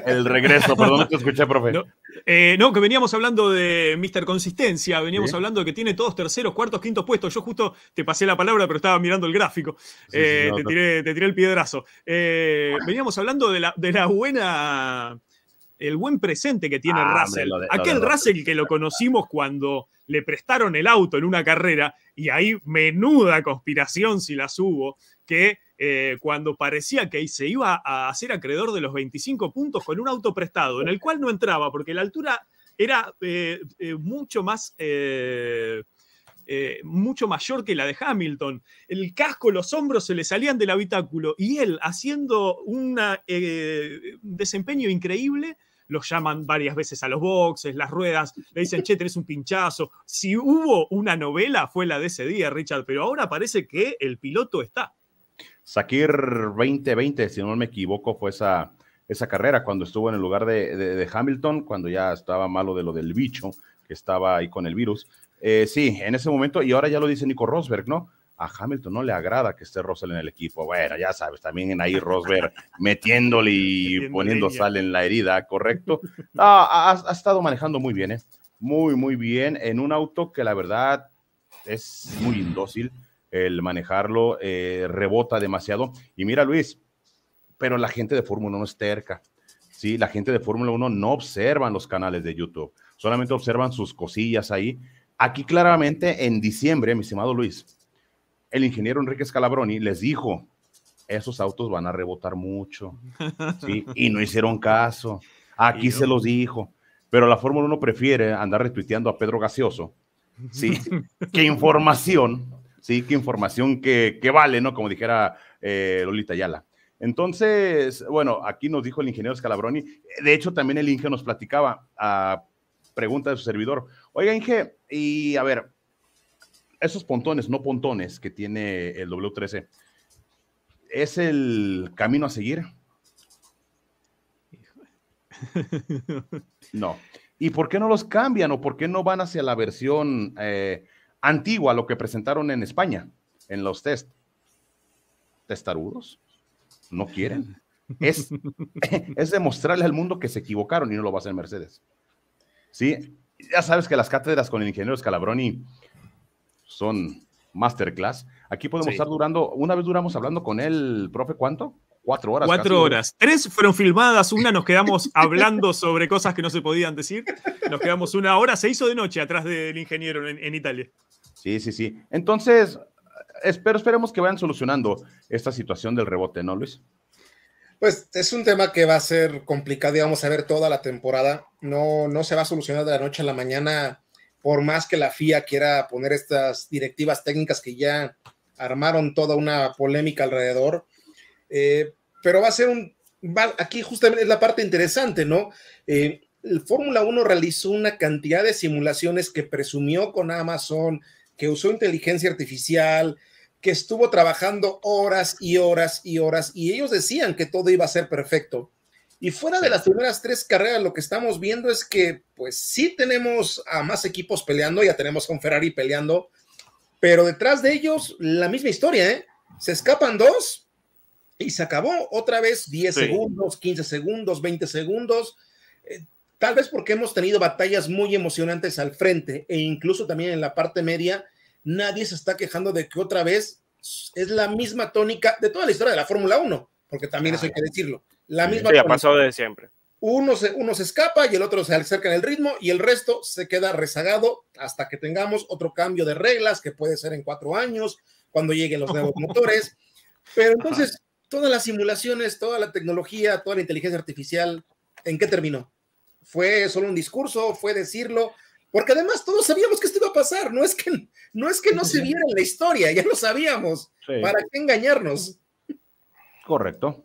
el, regreso, perdón, no te escuché, profe. No, eh, que veníamos hablando de Mr. Consistencia, veníamos hablando de que tiene todos terceros, cuartos, quintos puestos. Yo justo te pasé la palabra, pero estaba mirando el gráfico. Eh, te, tiré, el piedrazo. Eh, veníamos hablando de la, buena el buen presente que tiene ah, Russell. Aquel Russell que lo conocimos cuando le prestaron el auto en una carrera, y ahí menuda conspiración si las hubo, que eh, cuando parecía que se iba a hacer acreedor de los 25 puntos con un auto prestado, en el cual no entraba porque la altura era eh, eh, mucho más... mucho mayor que la de Hamilton. El casco, los hombros se le salían del habitáculo y él, haciendo un desempeño increíble, los llaman varias veces a los boxes, las ruedas, le dicen, che, tenés un pinchazo. Si hubo una novela, fue la de ese día, Richard, pero ahora parece que el piloto está. Sakir 2020, si no me equivoco, fue esa, esa carrera cuando estuvo en el lugar de, Hamilton, cuando ya estaba malo de lo del bicho, que estaba ahí con el virus. Eh, sí, en ese momento, y ahora ya lo dice Nico Rosberg, ¿no? A Hamilton no le agrada que esté Russell en el equipo. Bueno, ya sabes, también ahí Rosberg metiéndole y poniendo sal en la herida, ¿correcto? Ah, ha, ha, estado manejando muy bien, ¿eh? Muy, muy bien, en un auto que la verdad es muy indócil el manejarlo, eh, rebota demasiado. Y mira, Luis, pero la gente de Fórmula 1 es terca. Sí, la gente de Fórmula 1 no observan los canales de YouTube, solamente observan sus cosillas ahí. Aquí claramente en diciembre, mi estimado Luis, el ingeniero Enrique Scalabroni les dijo, esos autos van a rebotar mucho, y no hicieron caso. Aquí se los dijo, pero la Fórmula 1 prefiere andar retuiteando a Pedro Gaseoso, ¿sí? que información Sí, qué información que, vale, ¿no? Como dijera eh, Lolita Ayala. Entonces, bueno, aquí nos dijo el ingeniero Scalabroni. De hecho, también el Inge nos platicaba a pregunta de su servidor. Oiga, Inge, y a ver, esos pontones, no pontones que tiene el W13, ¿es el camino a seguir? No. ¿Y por qué no los cambian o por qué no van hacia la versión eh, antigua lo que presentaron en España en los test. Testarudos, no quieren. Es, es demostrarle al mundo que se equivocaron y no lo va a hacer Mercedes. Sí, ya sabes que las cátedras con el ingeniero Scalabroni son masterclass. Aquí podemos estar durando, una vez duramos hablando con él, profe, ¿cuánto? Cuatro horas. Cuatro horas. Tres fueron filmadas, una nos quedamos hablando sobre cosas que no se podían decir. Nos quedamos una hora, se hizo de noche atrás del ingeniero en Italia. Sí, sí, sí. Entonces, espero, esperemos que vayan solucionando esta situación del rebote, ¿no, Luis? Pues es un tema que va a ser complicado, y vamos a ver toda la temporada. No, no se va a solucionar de la noche a la mañana, por más que la FIA quiera poner estas directivas técnicas que ya armaron toda una polémica alrededor. Eh, pero va a ser un. aquí justamente es la parte interesante, ¿no? Eh, el Fórmula 1 realizó una cantidad de simulaciones que presumió con Amazon, que usó inteligencia artificial, que estuvo trabajando horas y horas y horas, y ellos decían que todo iba a ser perfecto. Y fuera de las primeras tres carreras, lo que estamos viendo es que, pues sí tenemos a más equipos peleando, ya tenemos con Ferrari peleando, pero detrás de ellos la misma historia, ¿eh? Se escapan dos y se acabó otra vez 10 segundos, 15 segundos, 20 segundos. Eh, Tal vez porque hemos tenido batallas muy emocionantes al frente e incluso también en la parte media, nadie se está quejando de que otra vez es la misma tónica de toda la historia de la Fórmula 1, porque también eso hay que decirlo. La misma ya ha pasado de siempre. Uno se, uno se escapa y el otro se acerca en el ritmo y el resto se queda rezagado hasta que tengamos otro cambio de reglas que puede ser en cuatro años, cuando lleguen los nuevos motores. Pero entonces, todas las simulaciones, toda la tecnología, toda la inteligencia artificial, ¿en qué terminó? fue solo un discurso, fue decirlo, porque además todos sabíamos que esto iba a pasar, no es que no, se viera en la historia, ya lo sabíamos, ¿para qué engañarnos? Correcto.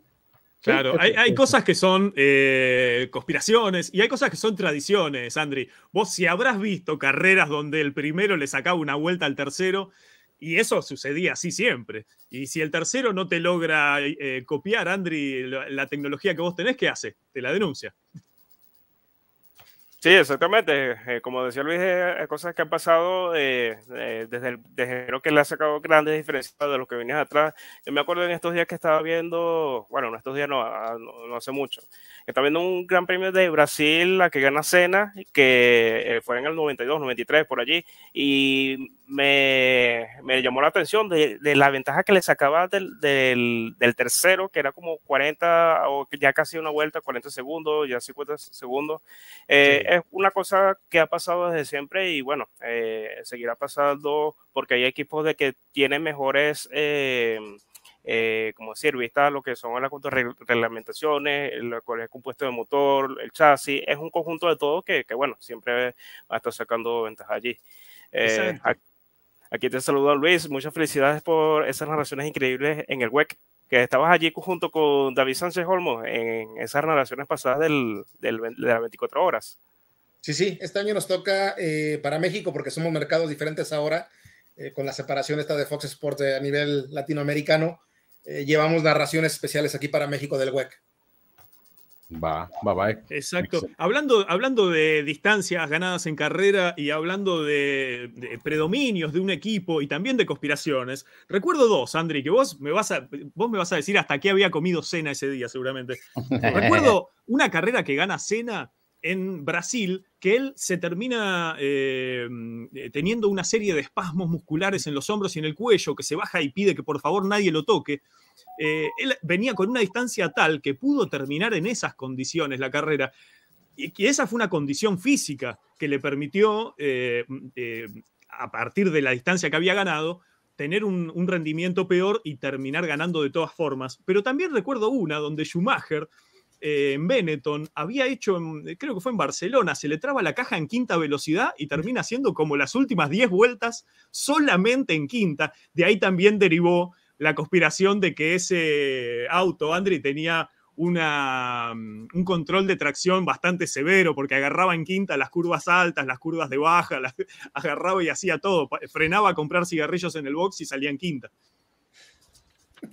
Claro, hay, cosas que son eh, conspiraciones y hay cosas que son tradiciones, Andri. Vos si habrás visto carreras donde el primero le sacaba una vuelta al tercero, y eso sucedía así siempre. Y si el tercero no te logra eh, copiar, Andri, la, la, tecnología que vos tenés, ¿qué hace? Te la denuncia. Sí, exactamente. Eh, como decía Luis, eh, hay cosas que han pasado eh, desde, el, desde que le ha sacado grandes diferencias de los que venías atrás. Yo me acuerdo en estos días que estaba viendo, bueno, en estos días ah, no, no, hace mucho, que estaba viendo un gran premio de Brasil, la que gana Cena, que fue en el 92, 93, por allí, y me, llamó la atención de, la ventaja que le sacaba del, del, tercero, que era como 40 o ya casi una vuelta, 40 segundos, ya 50 segundos. Eh, es una cosa que ha pasado desde siempre y bueno, eh, seguirá pasando porque hay equipos de que tienen mejores... Eh, como decir, vista lo que son las reglamentaciones, el, compuesto de motor, el chasis, es un conjunto de todo que, bueno, siempre va a estar sacando ventaja allí. Eh, Aquí te saludo Luis, muchas felicidades por esas narraciones increíbles en el WEC, que estabas allí junto con David Sánchez Olmos en esas narraciones pasadas del, de las 24 horas. Sí, sí, este año nos toca eh, para México porque somos mercados diferentes ahora, eh, con la separación esta de Fox Sports a nivel latinoamericano, eh, llevamos narraciones especiales aquí para México del WEC. Va, va, va. Exacto. Hablando, hablando de distancias ganadas en carrera y hablando de, predominios de un equipo y también de conspiraciones, recuerdo dos, Andri, que vos me vas a, vos me vas a decir hasta qué había comido cena ese día, seguramente. recuerdo una carrera que gana cena en Brasil, que él se termina eh, eh, teniendo una serie de espasmos musculares en los hombros y en el cuello, que se baja y pide que por favor nadie lo toque. Eh, él venía con una distancia tal que pudo terminar en esas condiciones la carrera. Y esa fue una condición física que le permitió, eh, eh, a partir de la distancia que había ganado, tener un, rendimiento peor y terminar ganando de todas formas. Pero también recuerdo una donde Schumacher en Benetton había hecho, creo que fue en Barcelona, se le traba la caja en quinta velocidad y termina siendo como las últimas 10 vueltas solamente en quinta. De ahí también derivó la conspiración de que ese auto, Andri, tenía una, mm, un control de tracción bastante severo, porque agarraba en quinta las curvas altas, las curvas de baja, agarraba y hacía todo. Frenaba a comprar cigarrillos en el box y salía en quinta.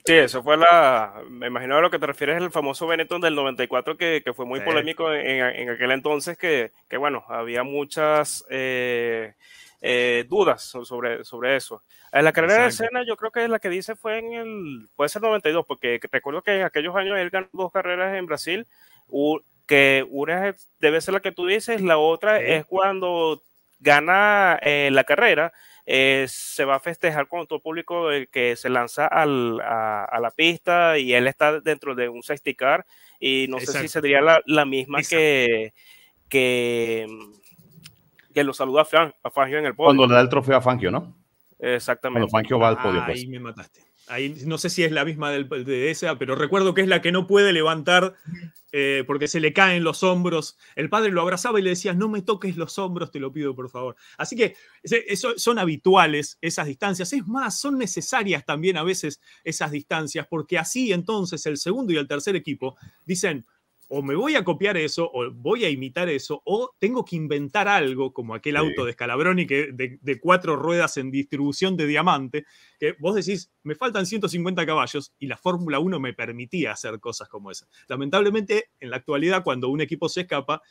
Sí, eso fue la. Me imagino a lo que te refieres el famoso Benetton del 94, que, fue muy polémico en, aquel entonces, que, bueno, había muchas. Eh, eh, dudas sobre, sobre eso. En eh, la carrera de escena yo creo que la que dice fue en el, puede ser 92, porque recuerdo que en aquellos años él ganó dos carreras en Brasil, que una debe ser la que tú dices, la otra es cuando gana eh, la carrera, se va a festejar con todo el público que se lanza a, la pista y él está dentro de un safety car y no sé si sería la, misma que, que que lo saludó a, Fangio en el podio. Cuando le da el trofeo a Fangio, ¿no? Exactamente. Cuando Fangio va al ah, podio. Ahí pues. me mataste. no sé si es la misma de esa, pero recuerdo que es la que no puede levantar eh, porque se le caen los hombros. El padre lo abrazaba y le decía, no me toques los hombros, te lo pido por favor. Así que eso, son habituales esas distancias. Es más, son necesarias también a veces esas distancias porque así entonces el segundo y el tercer equipo dicen, o me voy a copiar eso, o voy a imitar eso, o tengo que inventar algo, como aquel auto de Scalabroni que, de, cuatro ruedas en distribución de diamante, que vos decís, me faltan 150 caballos y la Fórmula 1 me permitía hacer cosas como esas. Lamentablemente, en la actualidad, cuando un equipo se escapa,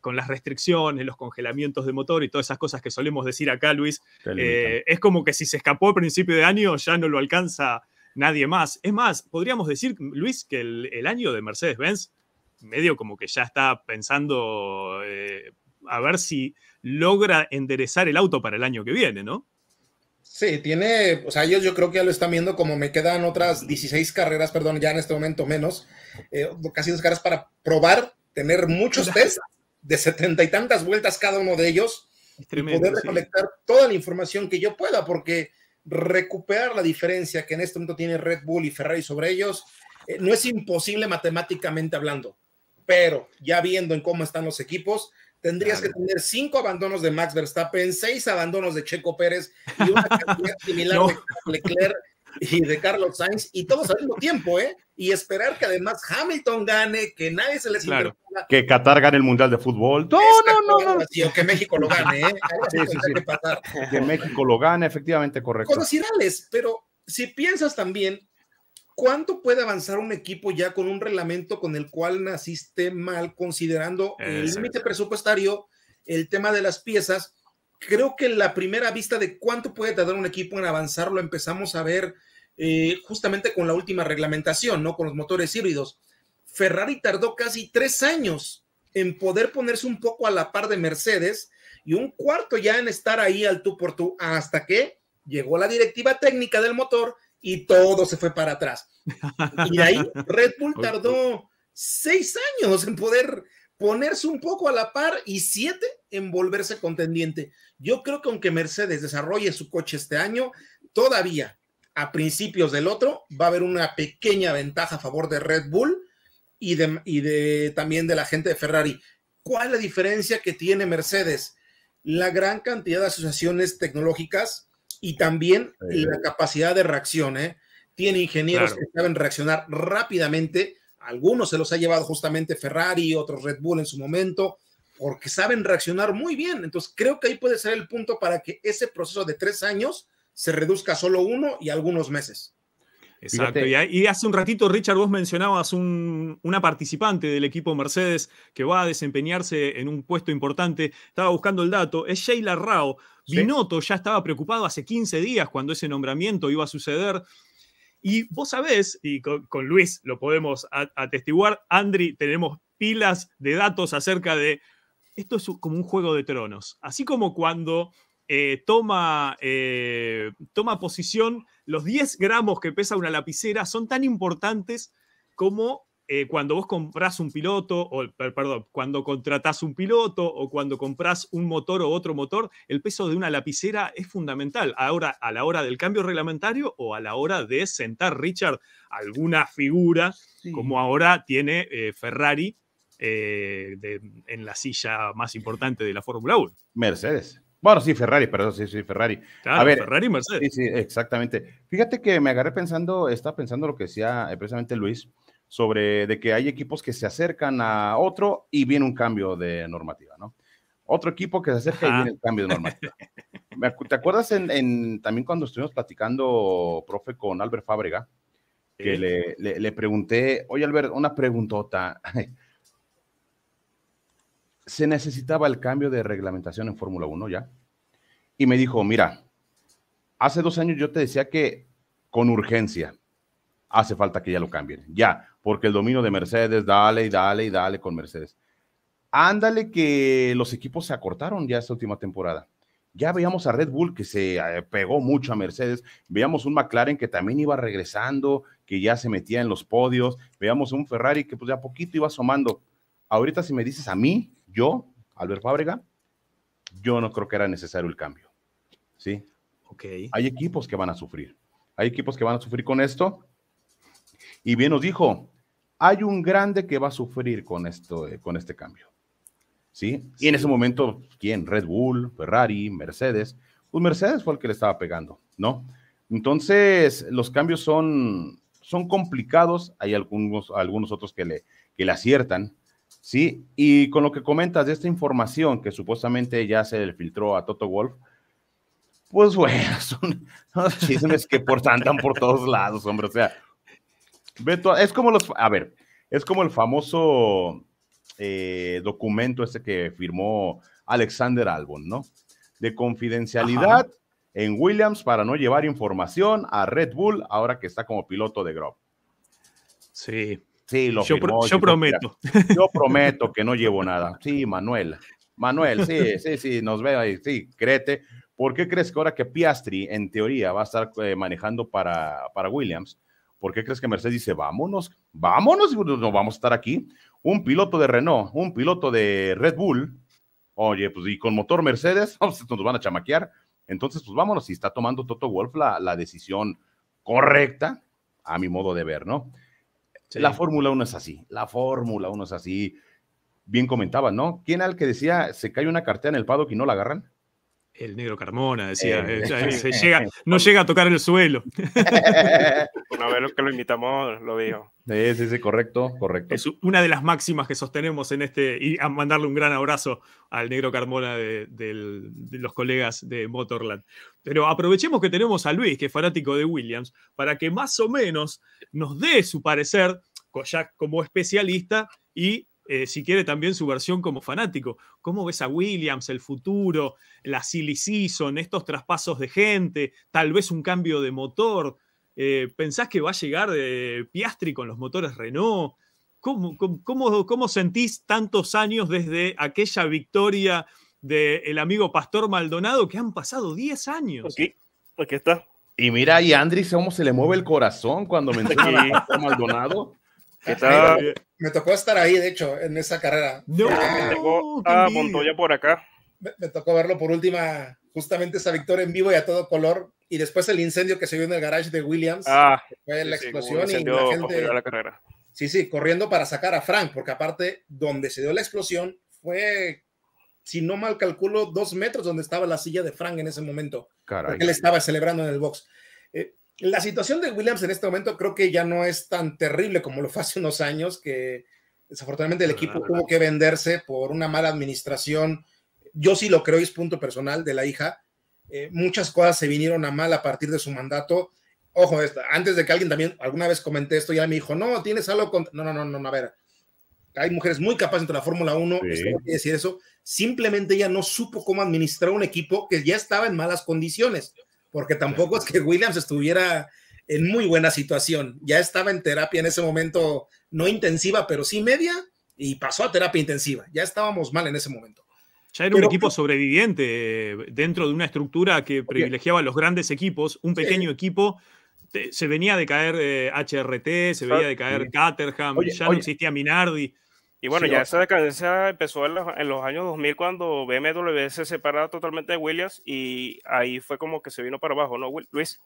con las restricciones, los congelamientos de motor y todas esas cosas que solemos decir acá, Luis, eh, es como que si se escapó a principio de año ya no lo alcanza nadie más. Es más, podríamos decir, Luis, que el año de Mercedes-Benz medio como que ya está pensando eh, a ver si logra enderezar el auto para el año que viene, ¿no? Sí, tiene, o sea, ellos yo creo que ya lo están viendo como me quedan otras 16 carreras, perdón, ya en este momento menos, eh, casi dos carreras para probar, tener muchos tests de setenta y tantas vueltas cada uno de ellos poder recolectar toda la información que yo pueda, porque recuperar la diferencia que en este momento tiene Red Bull y Ferrari sobre ellos eh, no es imposible matemáticamente hablando pero ya viendo en cómo están los equipos, tendrías que tener cinco abandonos de Max Verstappen, seis abandonos de Checo Pérez y una cantidad similar de Leclerc y de Carlos Sainz y todos al mismo tiempo, ¿eh? Y esperar que además Hamilton gane, que nadie se les claro. Que Qatar gane el Mundial de Fútbol. No, no, no, no. que México lo gane, ¿eh? Que, México lo gane, efectivamente, correcto. pero si piensas también ¿Cuánto puede avanzar un equipo ya con un reglamento con el cual naciste mal, considerando el límite presupuestario, el tema de las piezas? Creo que la primera vista de cuánto puede tardar un equipo en avanzar lo empezamos a ver eh, justamente con la última reglamentación, ¿no? Con los motores híbridos. Ferrari tardó casi tres años en poder ponerse un poco a la par de Mercedes y un cuarto ya en estar ahí al tú por tú, hasta que llegó la directiva técnica del motor y todo se fue para atrás. Y ahí Red Bull tardó seis años en poder ponerse un poco a la par y siete en volverse contendiente. Yo creo que aunque Mercedes desarrolle su coche este año, todavía a principios del otro va a haber una pequeña ventaja a favor de Red Bull y, de, de, también de la gente de Ferrari. ¿Cuál es la diferencia que tiene Mercedes? La gran cantidad de asociaciones tecnológicas y también la capacidad de reacción. ¿eh? Tiene ingenieros que saben reaccionar rápidamente. Algunos se los ha llevado justamente Ferrari, otros Red Bull en su momento, porque saben reaccionar muy bien. Entonces creo que ahí puede ser el punto para que ese proceso de tres años se reduzca a solo uno y algunos meses. Exacto. Y, hace un ratito, Richard, vos mencionabas una participante del equipo Mercedes que va a desempeñarse en un puesto importante. Estaba buscando el dato. Es Sheila Rao. Binotto ya estaba preocupado hace 15 días cuando ese nombramiento iba a suceder. Y vos sabés, y con, Luis lo podemos atestiguar, Andri, tenemos pilas de datos acerca de... Esto es como un juego de tronos. Así como cuando eh, toma, eh, toma posición los 10 gramos que pesa una lapicera son tan importantes como eh, cuando vos comprás un piloto, o perdón, cuando contratás un piloto o cuando comprás un motor o otro motor, el peso de una lapicera es fundamental. Ahora, a la hora del cambio reglamentario o a la hora de sentar, Richard, alguna figura, como ahora tiene eh, Ferrari eh, en la silla más importante de la Fórmula 1. Mercedes. Bueno, sí, Ferrari, perdón, sí, sí, Ferrari. a ver, Ferrari y Mercedes. Sí, sí, exactamente. Fíjate que me agarré pensando, estaba pensando lo que decía eh, precisamente Luis, sobre de que hay equipos que se acercan a otro y viene un cambio de normativa, ¿no? Otro equipo que se acerca y viene el cambio de normativa. ¿Te acuerdas en, también cuando estuvimos platicando, profe, con Albert Fábrega? Que le, le, pregunté, oye Albert, una preguntota se necesitaba el cambio de reglamentación en Fórmula 1 ya. Y me dijo, mira, hace dos años yo te decía que con urgencia hace falta que ya lo cambien, ya, porque el dominio de Mercedes, dale y dale y dale con Mercedes. Ándale que los equipos se acortaron ya esta última temporada. Ya veíamos a Red Bull que se eh, pegó mucho a Mercedes, veíamos un McLaren que también iba regresando, que ya se metía en los podios, veíamos un Ferrari que pues ya poquito iba asomando. Ahorita si me dices a mí, yo, Albert Fábrega, yo no creo que era necesario el cambio. ¿Sí? Ok. Hay equipos que van a sufrir. Hay equipos que van a sufrir con esto. Y bien nos dijo, hay un grande que va a sufrir con, esto, eh, con este cambio. ¿Sí? Y en ese momento, ¿quién? Red Bull, Ferrari, Mercedes. Pues Mercedes fue el que le estaba pegando, ¿no? Entonces, los cambios son, son complicados. Hay algunos, algunos otros que le, que le aciertan, ¿sí? Y con lo que comentas de esta información que supuestamente ya se le filtró a Toto Wolf, pues bueno, son chismes que andan por todos lados, hombre. O sea, es como los, a ver, es como el famoso eh, documento este que firmó Alexander Albon, ¿no? De confidencialidad en Williams para no llevar información a Red Bull ahora que está como piloto de Grob. Sí. Sí, lo yo, pues prometo. yo prometo que no llevo nada. Sí, Manuel. Manuel, sí, sí, sí, nos ve ahí. Sí, créete. ¿Por qué crees que ahora que Piastri, en teoría, va a estar eh, manejando para, para Williams, ¿por qué crees que Mercedes dice, vámonos, vámonos, no vamos a estar aquí? Un piloto de Renault, un piloto de Red Bull, oye, pues y con motor Mercedes, pues, nos van a chamaquear. Entonces, pues vámonos, si está tomando Toto Wolf la, la decisión correcta, a mi modo de ver, ¿no? La Fórmula 1 es así, la Fórmula 1 es así. Bien comentaba, ¿no? ¿Quién al que decía se cae una cartera en el paddock y no la agarran? el negro Carmona, decía, eh, no llega a tocar el suelo. Una vez que lo invitamos, lo dijo. Sí, sí, correcto, correcto. Es una de las máximas que sostenemos en este, y a mandarle un gran abrazo al negro Carmona de, de los colegas de Motorland. Pero aprovechemos que tenemos a Luis, que es fanático de Williams, para que más o menos nos dé su parecer, ya como especialista, y eh, si quiere, también su versión como fanático. ¿Cómo ves a Williams, el futuro, la silly season, estos traspasos de gente, tal vez un cambio de motor? Eh, ¿Pensás que va a llegar eh, Piastri con los motores Renault? ¿Cómo, cómo, cómo sentís tantos años desde aquella victoria del amigo Pastor Maldonado que han pasado 10 años? Aquí, está. Y mira, y Andrés, cómo se le mueve el corazón cuando menciona a Maldonado. Ah, me tocó estar ahí, de hecho, en esa carrera. Ah, me tocó Montoya por acá. Me, tocó verlo por última, justamente esa victoria en vivo y a todo color. Y después el incendio que se vio en el garage de Williams. Ah, fue la explosión y la gente. Sí, sí, corriendo para sacar a Frank, porque aparte, donde se dio la explosión fue, si no mal calculo, dos metros donde estaba la silla de Frank en ese momento. Porque él estaba celebrando en el box. Eh, la situación de Williams en este momento creo que ya no es tan terrible como lo fue hace unos años, que desafortunadamente el equipo tuvo que venderse por una mala administración. Yo sí lo creo, y es punto personal de la hija. Eh, muchas cosas se vinieron a mal a partir de su mandato. Ojo, antes de que alguien también alguna vez comenté esto, ya me dijo, no, tienes algo con... No, no, no, no, a ver. Hay mujeres muy capaces en la Fórmula 1, decir eso. Simplemente ella no supo cómo administrar un equipo que ya estaba en malas condiciones porque tampoco es que Williams estuviera en muy buena situación. Ya estaba en terapia en ese momento, no intensiva, pero sí media, y pasó a terapia intensiva. Ya estábamos mal en ese momento. Ya era un equipo sobreviviente eh, dentro de una estructura que privilegiaba los grandes equipos, un pequeño equipo. Se venía de caer HRT, eh, se venía de caer Caterham, ya no existía Minardi. Y bueno, ya esa decadencia empezó en los, años 2000 cuando BMW se separaba totalmente de Williams y ahí fue como que se vino para abajo, ¿no, Luis?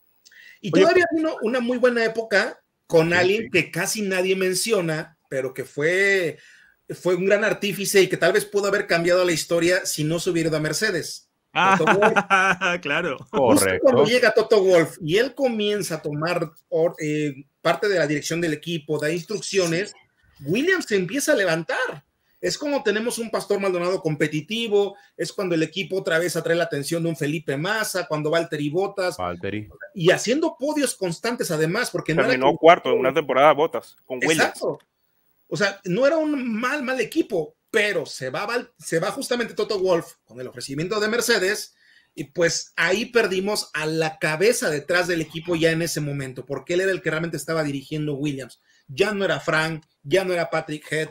Y todavía vino una muy buena época con alguien que casi nadie menciona, pero que fue, fue un gran artífice y que tal vez pudo haber cambiado la historia si no se hubiera ido a Mercedes. Ah, claro. cuando llega Toto Wolf y él comienza a tomar eh, parte de la dirección del equipo, da instrucciones, Williams se empieza a levantar. Es como tenemos un Pastor Maldonado competitivo, es cuando el equipo otra vez atrae la atención de un Felipe Massa, cuando Valtteri Botas. Valtteri. Y haciendo podios constantes además, porque no cuarto en una temporada Botas con Williams. Exacto. O sea, no era un mal, mal equipo, pero se va, se va justamente Toto Wolf con el ofrecimiento de Mercedes y pues ahí perdimos a la cabeza detrás del equipo ya en ese momento, porque él era el que realmente estaba dirigiendo Williams ya no era Frank, ya no era Patrick Head.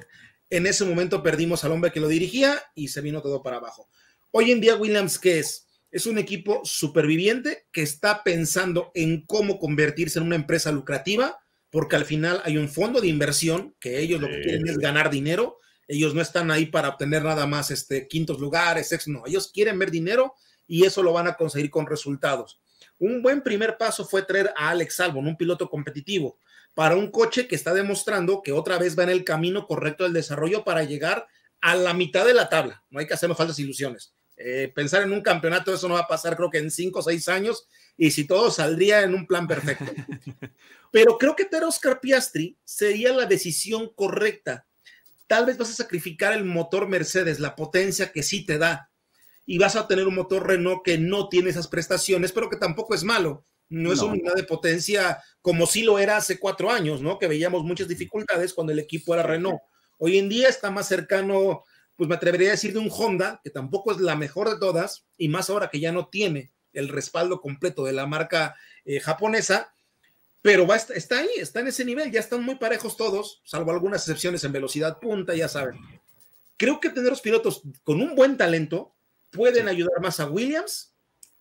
En ese momento perdimos al hombre que lo dirigía y se vino todo para abajo. Hoy en día, Williams, ¿qué es? Es un equipo superviviente que está pensando en cómo convertirse en una empresa lucrativa, porque al final hay un fondo de inversión que ellos lo que quieren es ganar dinero. Ellos no están ahí para obtener nada más este, quintos lugares, sexo. no. Ellos quieren ver dinero y eso lo van a conseguir con resultados. Un buen primer paso fue traer a Alex Albon, un piloto competitivo para un coche que está demostrando que otra vez va en el camino correcto del desarrollo para llegar a la mitad de la tabla. No hay que hacernos falsas ilusiones. Eh, pensar en un campeonato, eso no va a pasar creo que en cinco o seis años y si todo saldría en un plan perfecto. Pero creo que tener Oscar Piastri sería la decisión correcta. Tal vez vas a sacrificar el motor Mercedes, la potencia que sí te da, y vas a tener un motor Renault que no tiene esas prestaciones, pero que tampoco es malo no es una unidad de potencia como sí lo era hace cuatro años, ¿no? Que veíamos muchas dificultades cuando el equipo era Renault. Hoy en día está más cercano, pues me atrevería a decir de un Honda, que tampoco es la mejor de todas, y más ahora que ya no tiene el respaldo completo de la marca eh, japonesa, pero está ahí, está en ese nivel, ya están muy parejos todos, salvo algunas excepciones en velocidad punta, ya saben. Creo que tener los pilotos con un buen talento pueden ayudar más a Williams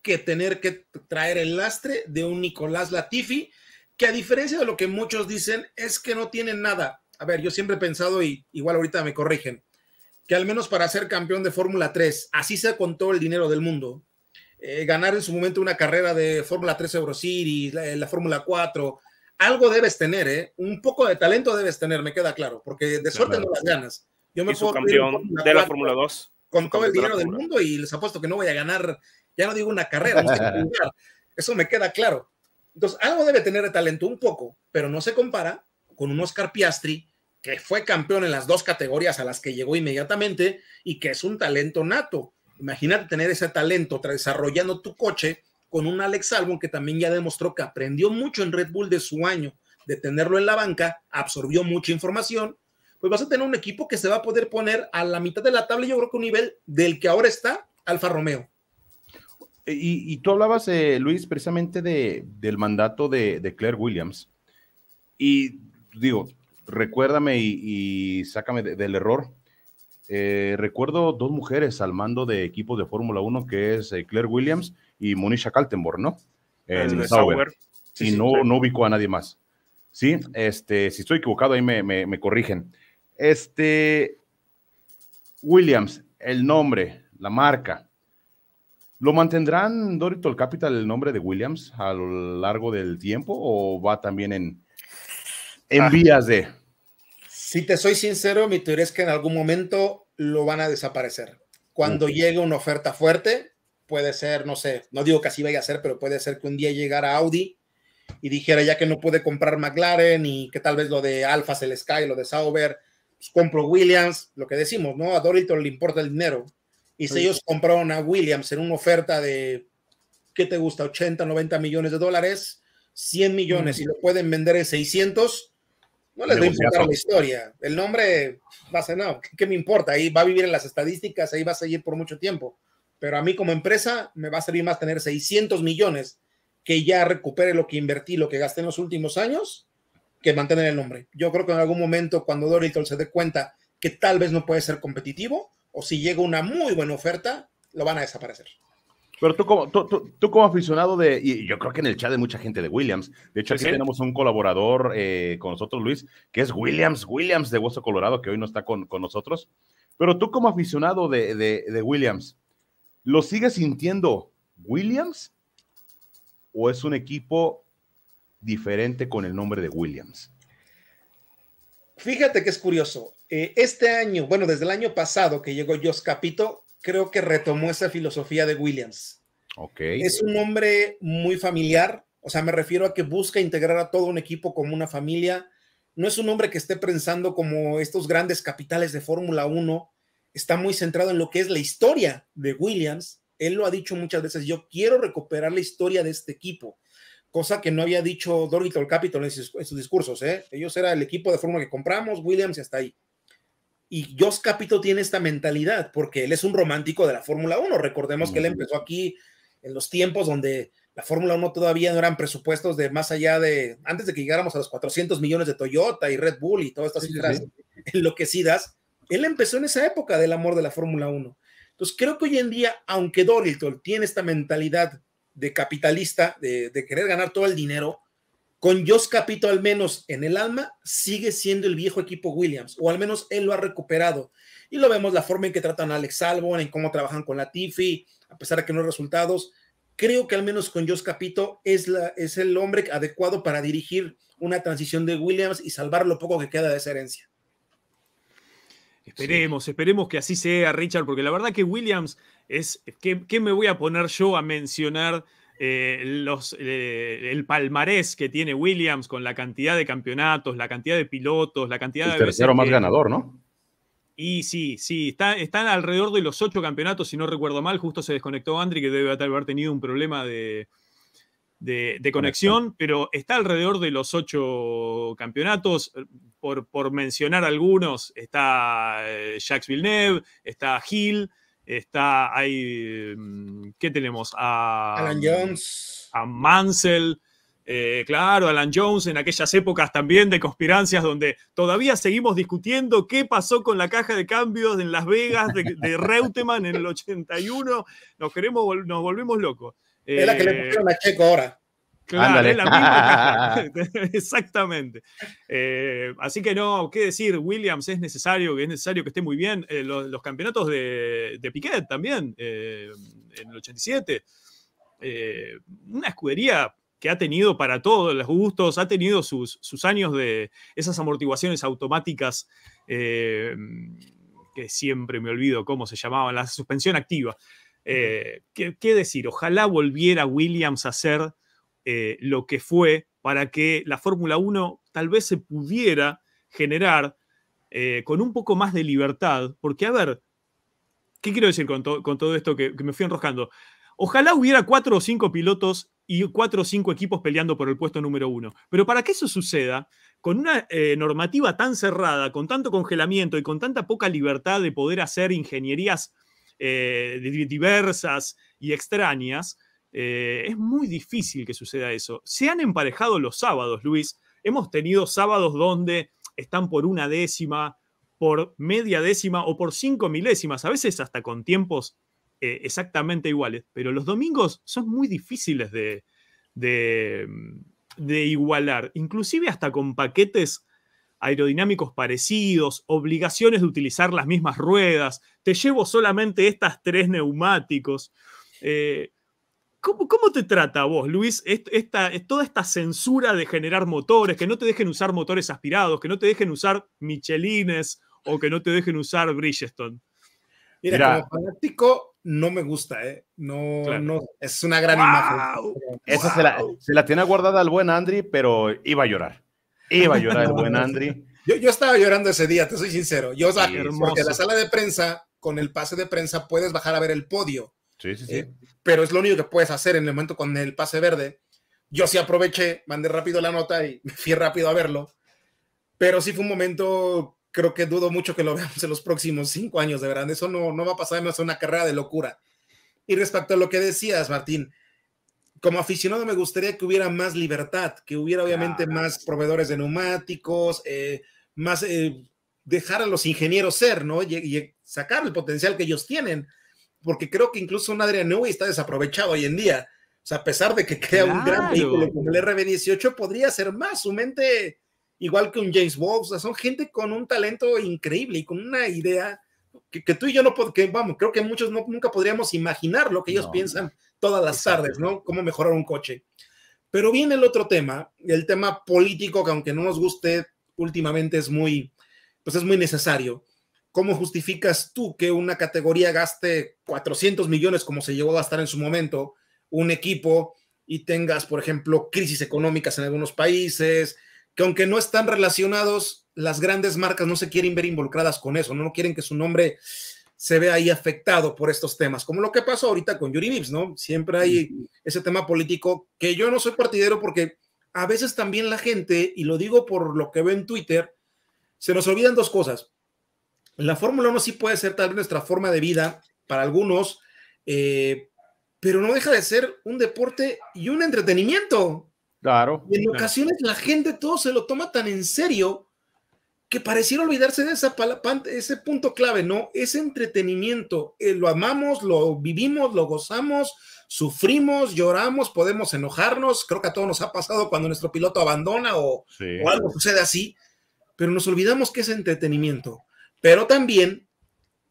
que tener que traer el lastre de un Nicolás Latifi, que a diferencia de lo que muchos dicen, es que no tiene nada. A ver, yo siempre he pensado, y igual ahorita me corrigen, que al menos para ser campeón de Fórmula 3, así sea con todo el dinero del mundo, eh, ganar en su momento una carrera de Fórmula 3 EuroCity la, la Fórmula 4, algo debes tener, ¿eh? Un poco de talento debes tener, me queda claro, porque de suerte no las ganas. Yo me puedo campeón de la Fórmula 2 con todo el dinero del mundo y les apuesto que no voy a ganar ya no digo una carrera, Eso me queda claro. Entonces, algo debe tener de talento un poco, pero no se compara con un Oscar Piastri que fue campeón en las dos categorías a las que llegó inmediatamente y que es un talento nato. Imagínate tener ese talento desarrollando tu coche con un Alex Albon que también ya demostró que aprendió mucho en Red Bull de su año de tenerlo en la banca, absorbió mucha información, pues vas a tener un equipo que se va a poder poner a la mitad de la tabla, yo creo que un nivel del que ahora está Alfa Romeo. Eh, y, tú hablabas, eh, Luis, precisamente del mandato de, Claire Williams. Y digo, recuérdame y, sácame del error. Eh, recuerdo dos mujeres al mando de equipos de Fórmula 1, que es Claire Williams y Monisha Kaltenborn, ¿no? En Sí, y no, no ubico a nadie más. Sí, este, si estoy equivocado, ahí me, corrigen. Este, Williams, el nombre, la marca, ¿Lo mantendrán Dorito, el Capital el nombre de Williams a lo largo del tiempo o va también en, en ah. vías de? Si te soy sincero, mi teoría es que en algún momento lo van a desaparecer. Cuando llegue una oferta fuerte, puede ser, no sé, no digo que así vaya a ser, pero puede ser que un día llegara Audi y dijera ya que no puede comprar McLaren y que tal vez lo de Alfa, el Sky, lo de Sauber, pues compro Williams, lo que decimos, ¿no? A Dorito le importa el dinero y si ellos compraron a Williams en una oferta de, ¿qué te gusta? 80, 90 millones de dólares, 100 millones mm. y lo pueden vender en 600, no les va a importar la historia. El nombre va a ser, nada. ¿qué, me importa? Ahí va a vivir en las estadísticas, ahí va a seguir por mucho tiempo. Pero a mí como empresa me va a servir más tener 600 millones que ya recupere lo que invertí, lo que gasté en los últimos años, que mantener el nombre. Yo creo que en algún momento cuando Doriton se dé cuenta que tal vez no puede ser competitivo, o si llega una muy buena oferta, lo van a desaparecer. Pero tú como, tú, como aficionado de, y yo creo que en el chat hay mucha gente de Williams, de hecho aquí tenemos un colaborador eh, con nosotros, Luis, que es Williams, Williams de Hueso Colorado, que hoy no está con, nosotros, pero tú como aficionado de, de Williams, ¿lo sigues sintiendo Williams o es un equipo diferente con el nombre de Williams? Fíjate que es curioso. Eh, este año, bueno, desde el año pasado que llegó Jos Capito, creo que retomó esa filosofía de Williams. Okay. Es un hombre muy familiar, o sea, me refiero a que busca integrar a todo un equipo como una familia. No es un hombre que esté pensando como estos grandes capitales de Fórmula 1. Está muy centrado en lo que es la historia de Williams. Él lo ha dicho muchas veces, yo quiero recuperar la historia de este equipo, cosa que no había dicho Dorito el en en sus discursos. ¿eh? Ellos era el equipo de Fórmula que compramos, Williams y hasta ahí. Y Jos Capito tiene esta mentalidad porque él es un romántico de la Fórmula 1. Recordemos que él empezó aquí en los tiempos donde la Fórmula 1 todavía no eran presupuestos de más allá de, antes de que llegáramos a los 400 millones de Toyota y Red Bull y todas estas cifras enloquecidas, él empezó en esa época del amor de la Fórmula 1. Entonces creo que hoy en día, aunque Dorilton tiene esta mentalidad de capitalista, de, de querer ganar todo el dinero, con Jos Capito al menos en el alma, sigue siendo el viejo equipo Williams, o al menos él lo ha recuperado. Y lo vemos la forma en que tratan a Alex Albon, en cómo trabajan con la Tiffy, a pesar de que no hay resultados. Creo que al menos con Jos Capito es, la, es el hombre adecuado para dirigir una transición de Williams y salvar lo poco que queda de esa herencia. Esperemos, esperemos que así sea, Richard, porque la verdad que Williams es. qué me voy a poner yo a mencionar eh, eh, el palmarés que tiene Williams con la cantidad de campeonatos, la cantidad de pilotos, la cantidad de... Tercero más ganador, ¿no? Y sí, sí, está, están alrededor de los ocho campeonatos, si no recuerdo mal, justo se desconectó Andri, que debe haber tenido un problema de, conexión, pero está alrededor de los ocho campeonatos. Por, por mencionar algunos, está eh, Jacques Villeneuve, está Gil... Está ahí, mm, ¿qué tenemos? A, Alan mm, Jones. A Mansell. Eh, claro, Alan Jones en aquellas épocas también de conspirancias donde todavía seguimos discutiendo qué pasó con la caja de cambios en Las Vegas de, Reutemann en el 81. Nos, queremos, nos volvemos locos. es la que le eh, pusieron a Checo ahora. Claro, es la misma Exactamente. Eh, así que no, qué decir, Williams es necesario, que es necesario que esté muy bien. Eh, los, campeonatos de, Piquet también, eh, en el 87. una escudería que ha tenido para todos los gustos, ha tenido sus, años de esas amortiguaciones automáticas que siempre me olvido cómo se llamaban, la suspensión activa. ¿qué, ¿Qué decir? Ojalá volviera Williams a ser eh, lo que fue para que la Fórmula 1 tal vez se pudiera generar eh, con un poco más de libertad, porque a ver, ¿qué quiero decir con, todo esto que, me fui enroscando? Ojalá hubiera cuatro o cinco pilotos y cuatro o cinco equipos peleando por el puesto número uno. Pero para que eso suceda, con una eh, normativa tan cerrada, con tanto congelamiento y con tanta poca libertad de poder hacer ingenierías diversas y extrañas, eh, es muy difícil que suceda eso. Se han emparejado los sábados, Luis. Hemos tenido sábados donde están por una décima, por media décima o por cinco milésimas, a veces hasta con tiempos eh, exactamente iguales. Pero los domingos son muy difíciles de, igualar, inclusive hasta con paquetes aerodinámicos parecidos, obligaciones de utilizar las mismas ruedas, te llevo solamente estas tres neumáticos. Eh, ¿Cómo, te trata vos, Luis, esta, toda esta censura de generar motores, que no te dejen usar motores aspirados, que no te dejen usar Michelines o que no te dejen usar Bridgestone? Mira, como fanático no me gusta, ¿eh? No, no, es una gran imagen. Esa se, la, se, la, guardada al buen Andri, pero iba a llorar. Iba a llorar el buen Andri. Yo, yo, estaba llorando ese día, te soy sincero. Yo, o porque la sala de prensa, con el pase de prensa, puedes bajar a ver el podio Sí, sí, sí. Eh, pero es lo único que puedes hacer en el momento con el pase verde. Yo sí aproveché, mandé rápido la nota y me fui rápido a verlo. Pero sí fue un momento, creo que dudo mucho que lo veamos en los próximos cinco años, de verdad. Eso no, va a pasar, no es una carrera de locura. Y respecto a lo que decías, Martín, como aficionado me gustaría que hubiera más libertad, que hubiera obviamente más proveedores de neumáticos, eh, más eh, dejar a los ingenieros ser, ¿no? y, sacar el potencial que ellos tienen porque creo que incluso un Adrian Newey está desaprovechado hoy en día. O sea, a pesar de que crea un gran vehículo como el RB18, podría ser más. Su mente, igual que un James Wolf, o sea, son gente con un talento increíble y con una idea que, tú y yo no, podemos, vamos, creo que muchos no, nunca podríamos imaginar lo que ellos piensan todas las tardes, ¿no? Cómo mejorar un coche. Pero viene el otro tema, el tema político, que aunque no nos guste, últimamente es muy, pues es muy necesario. ¿Cómo justificas tú que una categoría gaste 400 millones como se llegó a gastar en su momento un equipo y tengas, por ejemplo, crisis económicas en algunos países, que aunque no están relacionados, las grandes marcas no se quieren ver involucradas con eso, no, quieren que su nombre se vea ahí afectado por estos temas, como lo que pasó ahorita con Yuri Mips ¿no? Siempre hay ese tema político que yo no soy partidero porque a veces también la gente, y lo digo por lo que veo en Twitter, se nos olvidan dos cosas. La Fórmula 1 sí puede ser tal vez nuestra forma de vida para algunos, eh, pero no deja de ser un deporte y un entretenimiento. Claro. en ocasiones la gente todo se lo toma tan en serio que pareciera olvidarse de esa ese punto clave, ¿no? Ese entretenimiento, eh, lo amamos, lo vivimos, lo gozamos, sufrimos, lloramos, podemos enojarnos, creo que a todos nos ha pasado cuando nuestro piloto abandona o, o algo sucede así, pero nos olvidamos que es entretenimiento pero también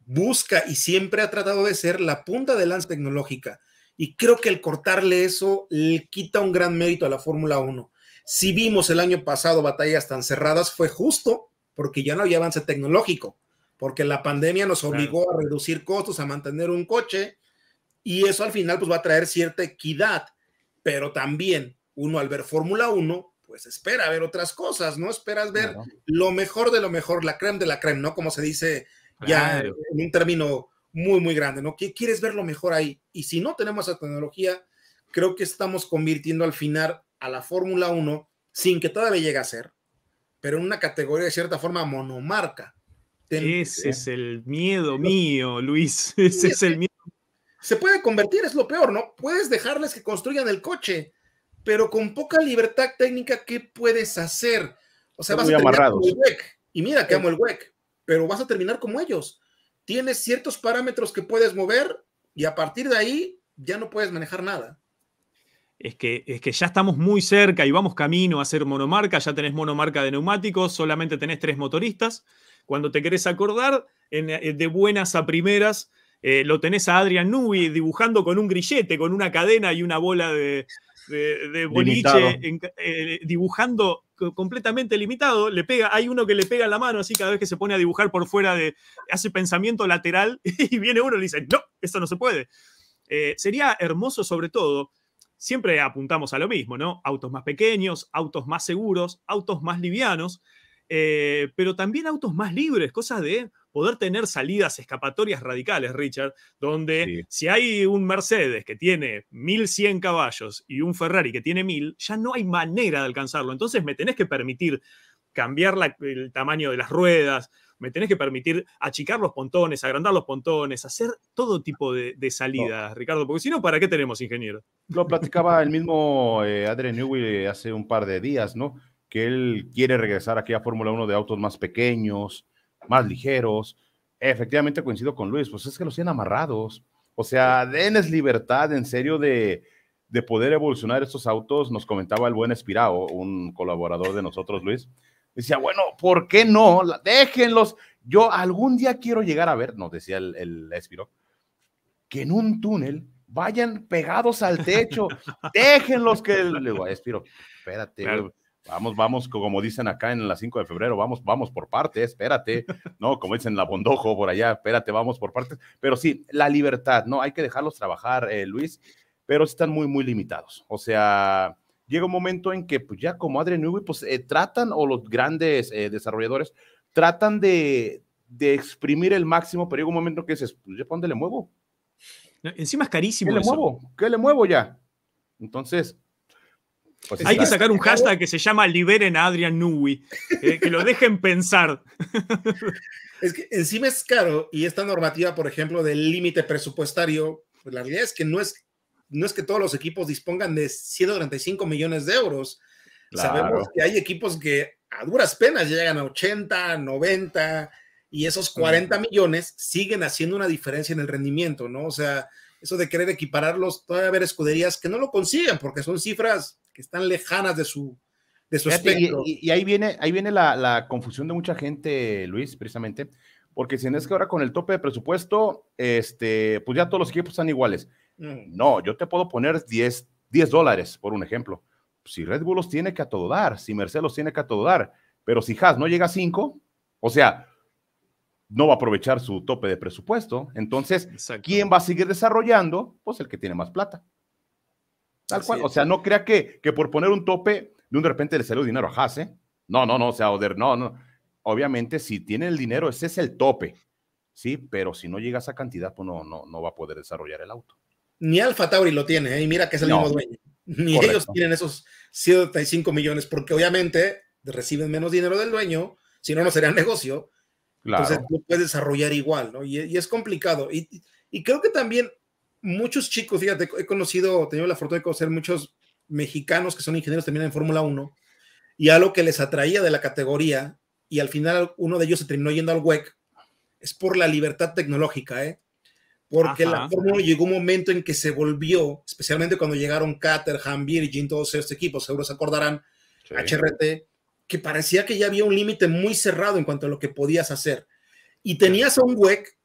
busca y siempre ha tratado de ser la punta de lanza tecnológica. Y creo que el cortarle eso le quita un gran mérito a la Fórmula 1. Si vimos el año pasado batallas tan cerradas, fue justo porque ya no había avance tecnológico, porque la pandemia nos obligó a reducir costos, a mantener un coche, y eso al final pues va a traer cierta equidad, pero también uno al ver Fórmula 1 pues espera ver otras cosas, ¿no? Esperas ver lo mejor de lo mejor, la creme de la creme, ¿no? Como se dice ya en un término muy, muy grande, ¿no? ¿Qué quieres ver lo mejor ahí. Y si no tenemos esa tecnología, creo que estamos convirtiendo al final a la Fórmula 1, sin que todavía llegue a ser, pero en una categoría de cierta forma monomarca. Ese eh, es el miedo mío, Luis. Ese es el miedo. Se puede convertir, es lo peor, ¿no? Puedes dejarles que construyan el coche, pero con poca libertad técnica, ¿qué puedes hacer? O sea, vas a terminar como el WEC. Y mira que amo el WEC, pero vas a terminar como ellos. Tienes ciertos parámetros que puedes mover y a partir de ahí ya no puedes manejar nada. Es que, es que, ya estamos muy cerca y vamos camino a hacer monomarca, ya tenés monomarca de neumáticos, solamente tenés tres motoristas. Cuando te querés acordar, eh, de buenas a primeras, eh, lo tenés a Adrian Nubi dibujando con un grillete, con una cadena y una bola de, de, Boniche eh, dibujando completamente limitado, le pega, hay uno que le pega la mano, así cada vez que se pone a dibujar por fuera de, hace pensamiento lateral y viene uno y le dice, no, esto no se puede. Eh, sería hermoso sobre todo, siempre apuntamos a lo mismo, ¿no? Autos más pequeños, autos más seguros, autos más livianos, eh, pero también autos más libres, cosas de poder tener salidas escapatorias radicales, Richard, donde si hay un Mercedes que tiene 1100 caballos y un Ferrari que tiene 1000, ya no hay manera de alcanzarlo. Entonces me tenés que permitir cambiar el tamaño de las ruedas, me tenés que permitir achicar los pontones, agrandar los pontones, hacer todo tipo de, salidas, Ricardo, porque si no, ¿para qué tenemos ingeniero? Lo platicaba el mismo eh, Adrian Newey hace un par de días, ¿no? Que él quiere regresar aquí a Fórmula 1 de autos más pequeños, más ligeros. Efectivamente coincido con Luis, pues es que los tienen amarrados. O sea, denles libertad en serio de, poder evolucionar estos autos, nos comentaba el buen Espirao, un colaborador de nosotros, Luis. Decía, bueno, ¿por qué no? Déjenlos. Yo algún día quiero llegar a ver, nos decía el, Espiro, que en un túnel vayan pegados al techo. Déjenlos que. Le digo, Espiro, espérate. Vamos, vamos, como dicen acá en la 5 de febrero, vamos, vamos por partes, espérate, ¿no? Como dicen la Bondojo por allá, espérate, vamos por partes. Pero sí, la libertad, ¿no? Hay que dejarlos trabajar, eh, Luis, pero están muy, muy limitados. O sea, llega un momento en que pues, ya como Adrian Newey, pues eh, tratan, o los grandes eh, desarrolladores, tratan de, de, exprimir el máximo, pero llega un momento que dices, pues ya, ¿dónde le muevo? encima es carísimo. ¿Qué le muevo? ¿Qué le muevo ya? Entonces, pues hay que sacar un hashtag que se llama Liberen a Adrian Nui eh, que lo dejen pensar. Es que encima es caro y esta normativa, por ejemplo, del límite presupuestario, pues la realidad es que no es, no es que todos los equipos dispongan de 135 millones de euros. Sabemos que hay equipos que a duras penas llegan a 80, 90 y esos 40 mm. millones siguen haciendo una diferencia en el rendimiento, ¿no? O sea, eso de querer equipararlos, todavía haber escuderías que no lo consiguen porque son cifras están lejanas de su, de su espectro. Y, ahí viene, ahí viene la, confusión de mucha gente, Luis, precisamente, porque si no es que ahora con el tope de presupuesto, este, pues ya todos los equipos están iguales. Mm. No, yo te puedo poner 10, 10 dólares, por un ejemplo. Si Red Bull los tiene que a todo dar, si Mercedes los tiene que a todo dar, pero si Haas no llega a 5, o sea, no va a aprovechar su tope de presupuesto. Entonces, ¿quién va a seguir desarrollando? Pues el que tiene más plata. O sea, no crea que, que por poner un tope, de un repente le salió dinero a Haas, ¿eh? No, no, no, o sea, no, no. Obviamente, si tiene el dinero, ese es el tope, ¿sí? Pero si no llega a esa cantidad, pues no, no, no va a poder desarrollar el auto. Ni Alfa Tauri lo tiene, ¿eh? y mira que es el mismo dueño. Ni ellos tienen esos 75 millones, porque obviamente reciben menos dinero del dueño, si no, no sería negocio. Claro. Entonces, tú puedes desarrollar igual, ¿no? Y, es complicado. y creo que también muchos chicos, fíjate, he conocido, he tenido la fortuna de conocer muchos mexicanos que son ingenieros también en Fórmula 1 y algo que les atraía de la categoría y al final uno de ellos se terminó yendo al WEC es por la libertad tecnológica, ¿eh? Porque la Fórmula llegó un momento en que se volvió, especialmente cuando llegaron y Virgin, todos estos equipos, seguro se acordarán, HRT, que parecía que ya había un límite muy cerrado en cuanto a lo que podías hacer. Y tenías a un WEC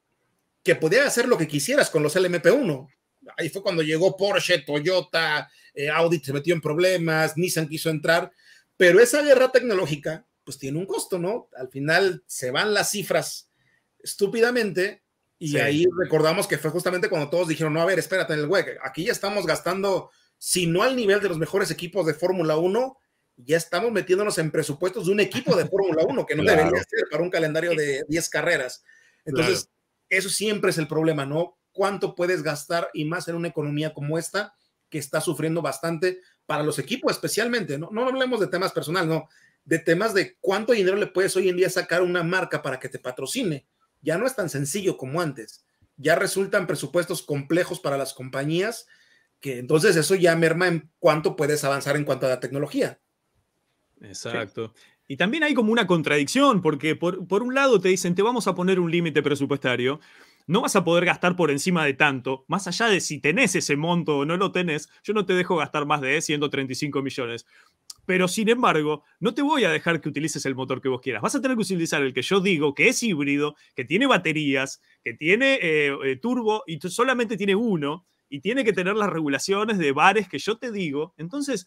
que podía hacer lo que quisieras con los LMP1. Ahí fue cuando llegó Porsche, Toyota, eh, Audi se metió en problemas, Nissan quiso entrar, pero esa guerra tecnológica pues tiene un costo, ¿no? Al final se van las cifras estúpidamente y ahí recordamos que fue justamente cuando todos dijeron, no, a ver, espérate en el web, aquí ya estamos gastando, si no al nivel de los mejores equipos de Fórmula 1, ya estamos metiéndonos en presupuestos de un equipo de Fórmula 1 que no debería ser para un calendario de 10 carreras. Entonces, eso siempre es el problema, ¿no? ¿Cuánto puedes gastar y más en una economía como esta que está sufriendo bastante para los equipos especialmente? No, no hablemos de temas personales, no, de temas de cuánto dinero le puedes hoy en día sacar una marca para que te patrocine. Ya no es tan sencillo como antes. Ya resultan presupuestos complejos para las compañías que entonces eso ya merma en cuánto puedes avanzar en cuanto a la tecnología. Exacto. Y también hay como una contradicción, porque por, un lado te dicen, te vamos a poner un límite presupuestario, no vas a poder gastar por encima de tanto, más allá de si tenés ese monto o no lo tenés, yo no te dejo gastar más de 135 millones. Pero sin embargo, no te voy a dejar que utilices el motor que vos quieras. Vas a tener que utilizar el que yo digo, que es híbrido, que tiene baterías, que tiene eh, eh, turbo y solamente tiene uno y tiene que tener las regulaciones de bares que yo te digo. Entonces,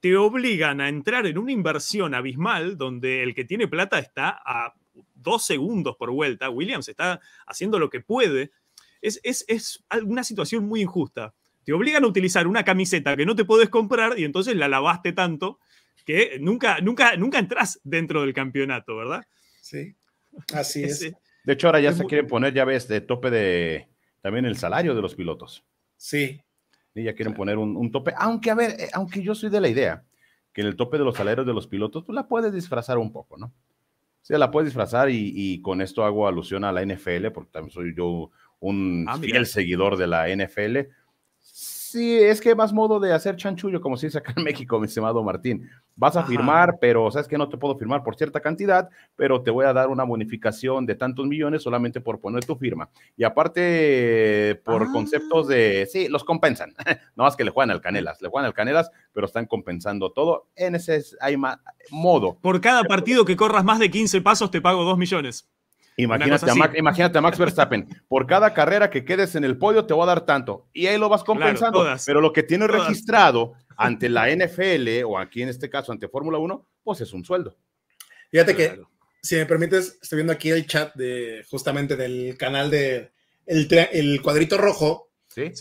te obligan a entrar en una inversión abismal donde el que tiene plata está a dos segundos por vuelta. Williams está haciendo lo que puede. Es, una situación muy injusta. Te obligan a utilizar una camiseta que no te puedes comprar y entonces la lavaste tanto que nunca, nunca, nunca entras dentro del campeonato, ¿verdad? Sí, así es. De hecho, ahora ya se quiere poner, ya ves, de tope de también el salario de los pilotos. Sí, y ya quieren poner un, tope. Aunque, a ver, eh, aunque yo soy de la idea que en el tope de los salarios de los pilotos tú pues, la puedes disfrazar un poco, ¿no? O sea, la puedes disfrazar y, con esto hago alusión a la NFL, porque también soy yo un ah, fiel seguidor de la NFL Sí, es que más modo de hacer chanchullo, como se dice acá en México, mi estimado Martín. Vas a firmar, pero sabes que no te puedo firmar por cierta cantidad, pero te voy a dar una bonificación de tantos millones solamente por poner tu firma. Y aparte, por ah. conceptos de, sí, los compensan. no más que le juegan al Canelas, le juegan al Canelas, pero están compensando todo. En ese hay más modo. Por cada partido que corras más de 15 pasos, te pago 2 millones. Imagínate a, Max, Verstappen. Por cada carrera que quedes en el podio te va a dar tanto. Y ahí lo vas compensando. pero lo que tienes registrado ante la NFL o aquí en este caso ante Fórmula 1, pues es un sueldo. Fíjate que, si me permites, estoy viendo aquí el chat de justamente del canal de El, Cuadrito Rojo.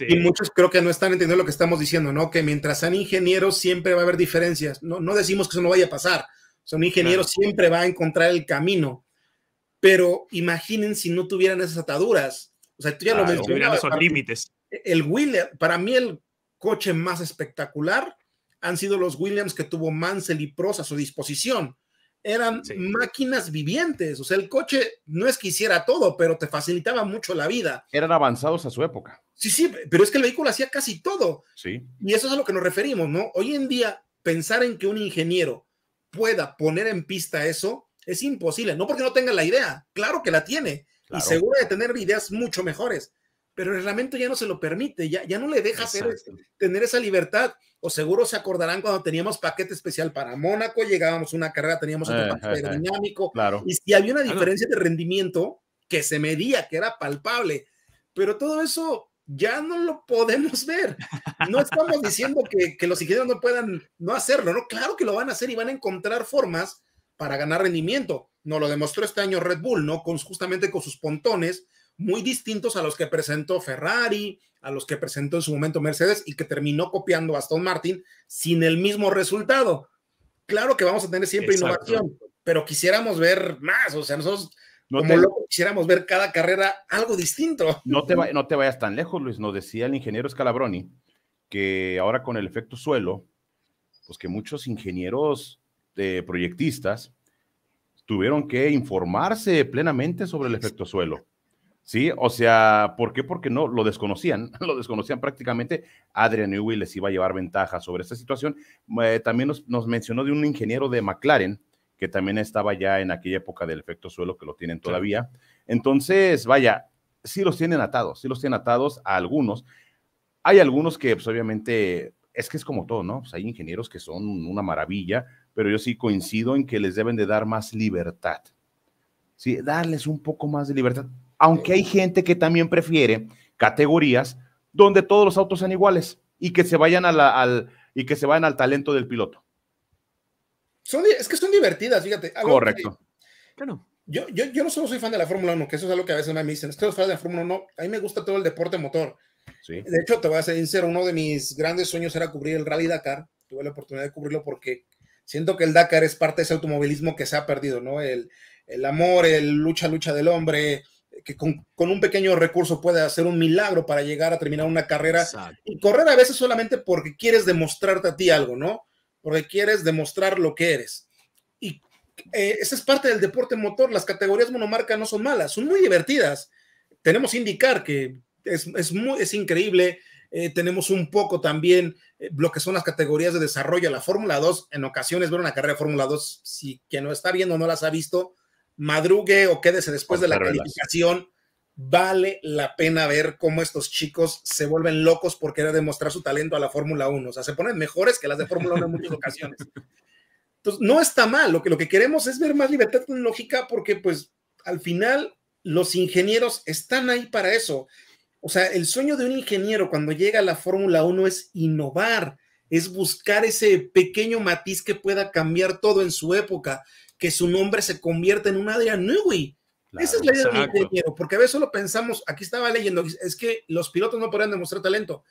Y muchos creo que no están entendiendo lo que estamos diciendo, ¿no? Que mientras sean ingenieros siempre va a haber diferencias. No, no decimos que eso no vaya a pasar. son ingenieros, siempre va a encontrar el camino pero imaginen si no tuvieran esas ataduras. O sea, tú ya lo esos límites. El Williams, para mí el coche más espectacular han sido los Williams que tuvo Mansell y Prost a su disposición. Eran máquinas vivientes, o sea, el coche no es que hiciera todo, pero te facilitaba mucho la vida. Eran avanzados a su época. Sí, sí, pero es que el vehículo hacía casi todo. Sí. Y eso es a lo que nos referimos, ¿no? Hoy en día, pensar en que un ingeniero pueda poner en pista eso es imposible, no porque no tenga la idea, claro que la tiene y seguro de tener ideas mucho mejores, pero el reglamento ya no se lo permite, ya, ya no le deja tener esa libertad. O seguro se acordarán cuando teníamos paquete especial para Mónaco, llegábamos una carrera, teníamos otro paquete claro. y si había una diferencia de rendimiento que se medía, que era palpable, pero todo eso ya no lo podemos ver. No estamos diciendo que, que los ingenieros no puedan no hacerlo, ¿no? Claro que lo van a hacer y van a encontrar formas para ganar rendimiento. Nos lo demostró este año Red Bull, ¿no? Con, justamente con sus pontones muy distintos a los que presentó Ferrari, a los que presentó en su momento Mercedes y que terminó copiando a Aston Martin sin el mismo resultado. Claro que vamos a tener siempre innovación, pero quisiéramos ver más, o sea, nosotros no quisiéramos ver cada carrera algo distinto. No te, no te vayas tan lejos, Luis, nos decía el ingeniero Scalabroni que ahora con el efecto suelo, pues que muchos ingenieros eh, proyectistas tuvieron que informarse plenamente sobre el efecto suelo. Sí, o sea, ¿por qué? Porque no, lo desconocían, lo desconocían prácticamente. Adrian Newey les iba a llevar ventaja sobre esta situación. Eh, también nos, mencionó de un ingeniero de McLaren, que también estaba ya en aquella época del efecto suelo, que lo tienen todavía. Entonces, vaya, sí los tienen atados, sí los tienen atados a algunos. Hay algunos que, pues, obviamente, es que es como todo, ¿no? Pues, hay ingenieros que son una maravilla, pero yo sí coincido en que les deben de dar más libertad. Sí, darles un poco más de libertad, aunque hay gente que también prefiere categorías donde todos los autos sean iguales y que se vayan a al y que se vayan al talento del piloto. es que son divertidas, fíjate. Correcto. yo, yo, yo, no solo soy fan de la Fórmula 1, que eso es algo que a veces me dicen, estoy fan de la Fórmula 1, a mí me gusta todo el deporte motor. Sí. De hecho, te voy a ser sincero, uno de mis grandes sueños era cubrir el Rally Dakar. Tuve la oportunidad de cubrirlo porque siento que el Dakar es parte de ese automovilismo que se ha perdido, ¿no? El, amor, el lucha, lucha del hombre, que con, un pequeño recurso puede hacer un milagro para llegar a terminar una carrera y correr a veces solamente porque quieres demostrarte a ti algo, ¿no? Porque quieres demostrar lo que eres. Y eh, esa es parte del deporte motor. Las categorías monomarca no son malas, son muy divertidas. Tenemos indicar que es, es, muy, es increíble eh, tenemos un poco también eh, lo que son las categorías de desarrollo. La Fórmula 2, en ocasiones ver una carrera de Fórmula 2, si quien no está viendo o no las ha visto, madrugue o quédese después de la calificación, vale la pena ver cómo estos chicos se vuelven locos por querer demostrar su talento a la Fórmula 1. O sea, se ponen mejores que las de Fórmula 1 en muchas ocasiones. Entonces, no está mal, lo que, lo que queremos es ver más libertad tecnológica porque pues al final los ingenieros están ahí para eso. O sea, el sueño de un ingeniero cuando llega a la Fórmula 1 es innovar, es buscar ese pequeño matiz que pueda cambiar todo en su época, que su nombre se convierta en un Adrian Newey. Esa es la idea de un ingeniero, porque a veces solo pensamos, aquí estaba leyendo, es que los pilotos no podrían demostrar talento.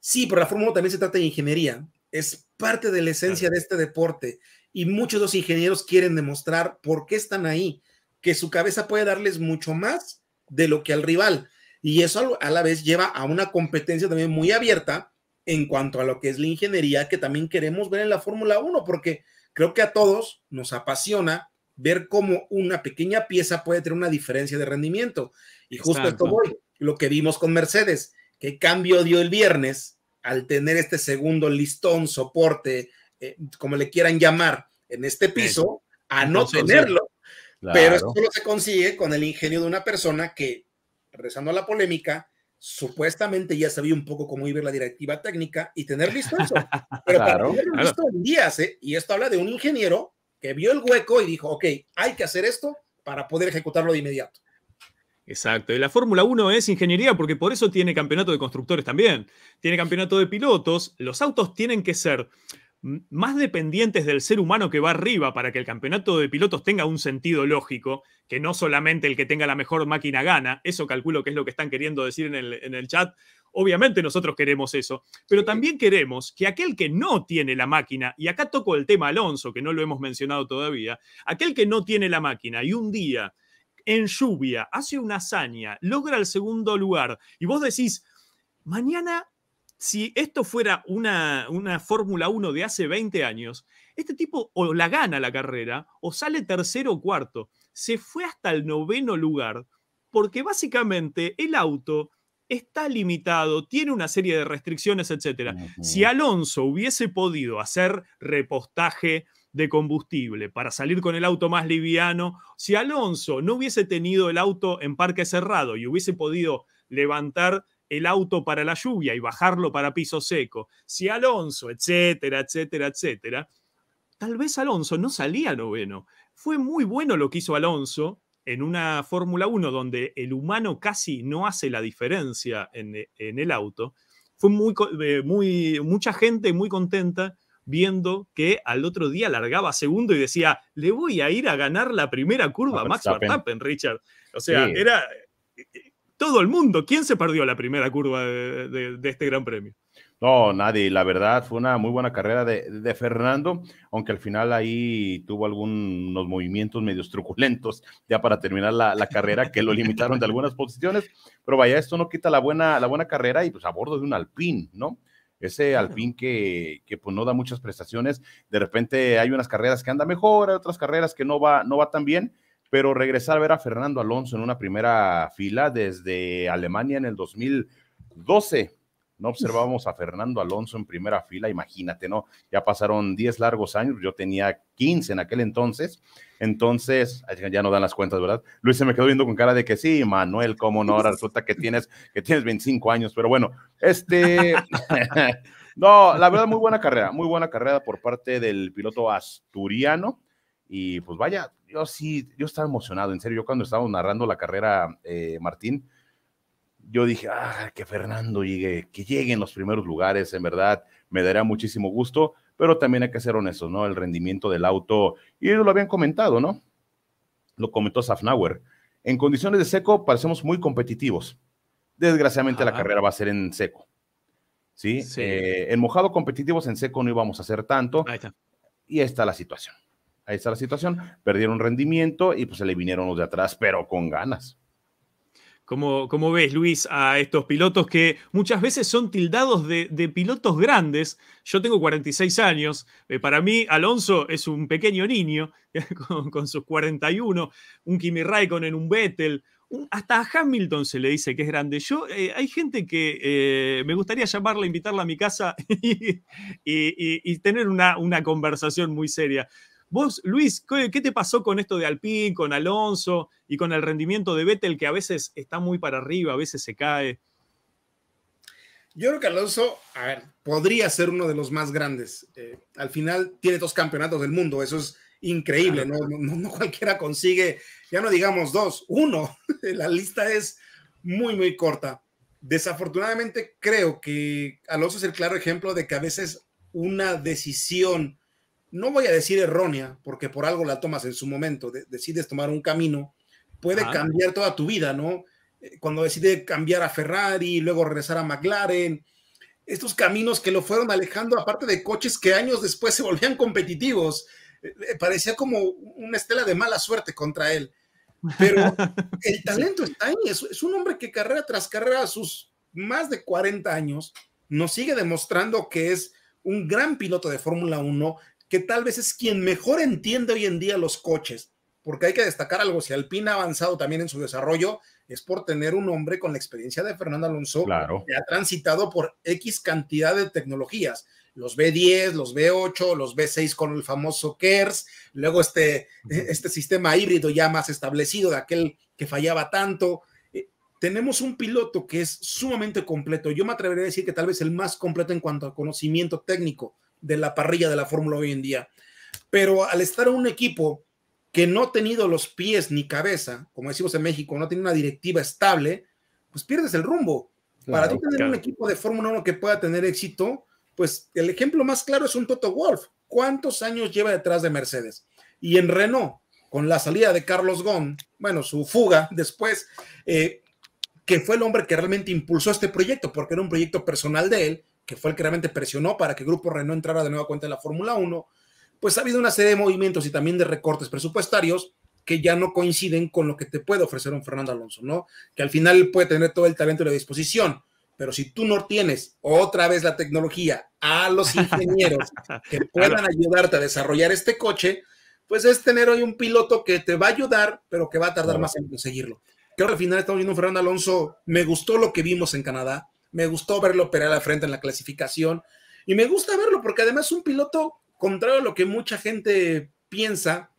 Sí, pero la Fórmula 1 también se trata de ingeniería, es parte de la esencia de este deporte y muchos de los ingenieros quieren demostrar por qué están ahí, que su cabeza puede darles mucho más de lo que al rival. Y eso a la vez lleva a una competencia también muy abierta en cuanto a lo que es la ingeniería que también queremos ver en la Fórmula 1, porque creo que a todos nos apasiona ver cómo una pequeña pieza puede tener una diferencia de rendimiento. Y justo esto lo que vimos con Mercedes, qué cambio dio el viernes al tener este segundo listón, soporte, eh, como le quieran llamar, en este piso, a no tenerlo. Pero esto lo se consigue con el ingenio de una persona que regresando a la polémica, supuestamente ya sabía un poco cómo iba la directiva técnica y tener listo eso. Pero claro, para días, ¿eh? y esto habla de un ingeniero que vio el hueco y dijo, ok, hay que hacer esto para poder ejecutarlo de inmediato. Exacto, y la Fórmula 1 es ingeniería porque por eso tiene campeonato de constructores también, tiene campeonato de pilotos, los autos tienen que ser más dependientes del ser humano que va arriba para que el campeonato de pilotos tenga un sentido lógico, que no solamente el que tenga la mejor máquina gana, eso calculo que es lo que están queriendo decir en el, chat, obviamente nosotros queremos eso, pero también queremos que aquel que no tiene la máquina, y acá toco el tema Alonso, que no lo hemos mencionado todavía, aquel que no tiene la máquina y un día en lluvia hace una hazaña, logra el segundo lugar, y vos decís, mañana si esto fuera una, Fórmula 1 de hace 20 años, este tipo o la gana la carrera o sale tercero o cuarto. Se fue hasta el noveno lugar porque básicamente el auto está limitado, tiene una serie de restricciones, etc. Si Alonso hubiese podido hacer repostaje de combustible para salir con el auto más liviano, si Alonso no hubiese tenido el auto en parque cerrado y hubiese podido levantar el auto para la lluvia y bajarlo para piso seco, si Alonso, etcétera, etcétera, etcétera, tal vez Alonso no salía noveno. Fue muy bueno lo que hizo Alonso en una Fórmula 1 donde el humano casi no hace la diferencia en, el auto. Fue muy, eh, muy, mucha gente muy contenta viendo que al otro día largaba segundo y decía, le voy a ir a ganar la primera curva a ah, Max Verstappen, Richard. O sea, era todo el mundo. ¿Quién se perdió la primera curva de, este Gran Premio? No, nadie. La verdad fue una muy buena carrera de, Fernando, aunque al final ahí tuvo algunos movimientos medio truculentos ya para terminar la, carrera que lo limitaron de algunas posiciones. Pero vaya, esto no quita la buena, la buena carrera y pues a bordo de un alpín, ¿no? Ese alpín que, pues no da muchas prestaciones. De repente hay unas carreras que anda mejor, otras carreras que no va, no va tan bien pero regresar a ver a Fernando Alonso en una primera fila desde Alemania en el 2012. No observábamos a Fernando Alonso en primera fila, imagínate, ¿no? Ya pasaron 10 largos años, yo tenía 15 en aquel entonces, entonces, ya no dan las cuentas, ¿verdad? Luis se me quedó viendo con cara de que sí, Manuel, cómo no, ahora resulta que tienes, que tienes 25 años, pero bueno, este, no, la verdad, muy buena carrera, muy buena carrera por parte del piloto asturiano, y pues vaya, yo sí, yo estaba emocionado, en serio, yo cuando estaba narrando la carrera, eh, Martín, yo dije, ah, que Fernando llegue, que llegue en los primeros lugares, en verdad, me daría muchísimo gusto, pero también hay que ser honestos, ¿no? El rendimiento del auto, y ellos lo habían comentado, ¿no? Lo comentó Safnauer. En condiciones de seco parecemos muy competitivos. Desgraciadamente la carrera va a ser en seco. ¿Sí? Eh, en mojado competitivos, en seco no íbamos a hacer tanto. Y ahí está la situación ahí está la situación. Perdieron rendimiento y pues se le vinieron los de atrás, pero con ganas. ¿Cómo, ves, Luis, a estos pilotos que muchas veces son tildados de, pilotos grandes? Yo tengo 46 años, eh, para mí Alonso es un pequeño niño con, sus 41, un Kimi en un Vettel, hasta a Hamilton se le dice que es grande. Yo, eh, hay gente que eh, me gustaría llamarla, invitarla a mi casa y, tener una conversación muy seria. Vos, Luis, ¿qué, te pasó con esto de Alpín, con Alonso y con el rendimiento de Vettel que a veces está muy para arriba, a veces se cae? Yo creo que Alonso, a ver, podría ser uno de los más grandes. Eh, al final tiene dos campeonatos del mundo, eso es increíble, no No, cualquiera consigue, ya no digamos dos, uno. La lista es muy, muy corta. Desafortunadamente creo que Alonso es el claro ejemplo de que a veces una decisión no voy a decir errónea, porque por algo la tomas en su momento, decides tomar un camino, puede cambiar toda tu vida, ¿no? Eh, cuando decide cambiar a Ferrari, luego regresar a McLaren, estos caminos que lo fueron alejando, aparte de coches que años después se volvían competitivos, eh, eh, parecía como una estela de mala suerte contra él. Pero el talento está ahí, es, es un hombre que carrera tras carrera a sus más de 40 años nos sigue demostrando que es un gran piloto de Fórmula 1, que tal vez es quien mejor entiende hoy en día los coches, porque hay que destacar algo, si Alpine ha avanzado también en su desarrollo, es por tener un hombre con la experiencia de Fernando Alonso, que ha transitado por X cantidad de tecnologías, los B10, los B8, los B6 con el famoso KERS, luego este, este sistema híbrido ya más establecido de aquel que fallaba tanto. Eh, tenemos un piloto que es sumamente completo. Yo me atrevería a decir que tal vez el más completo en cuanto a conocimiento técnico de la parrilla de la Fórmula hoy en día. Pero al estar en un equipo que no ha tenido los pies ni cabeza, como decimos en México, no tiene una directiva estable, pues pierdes el rumbo. Para tener un equipo de Fórmula 1 que pueda tener éxito, pues el ejemplo más claro es un Toto Wolf. ¿Cuántos años lleva detrás de Mercedes? Y en Renault, con la salida de Carlos Gón, bueno, su fuga después, eh, que fue el hombre que realmente impulsó este proyecto, porque era un proyecto personal de él, que fue el que realmente presionó para que Grupo Renault entrara de nueva cuenta en la Fórmula 1, pues ha habido una serie de movimientos y también de recortes presupuestarios que ya no coinciden con lo que te puede ofrecer un Fernando Alonso, ¿no? Que al final puede tener todo el talento y la disposición, pero si tú no tienes otra vez la tecnología a los ingenieros que puedan ayudarte a desarrollar este coche, pues es tener hoy un piloto que te va a ayudar, pero que va a tardar más en conseguirlo. Creo que al final estamos viendo un Fernando Alonso, me gustó lo que vimos en Canadá, me gustó verlo operar la frente en la clasificación y me gusta verlo porque además un piloto, contrario a lo que mucha gente piensa,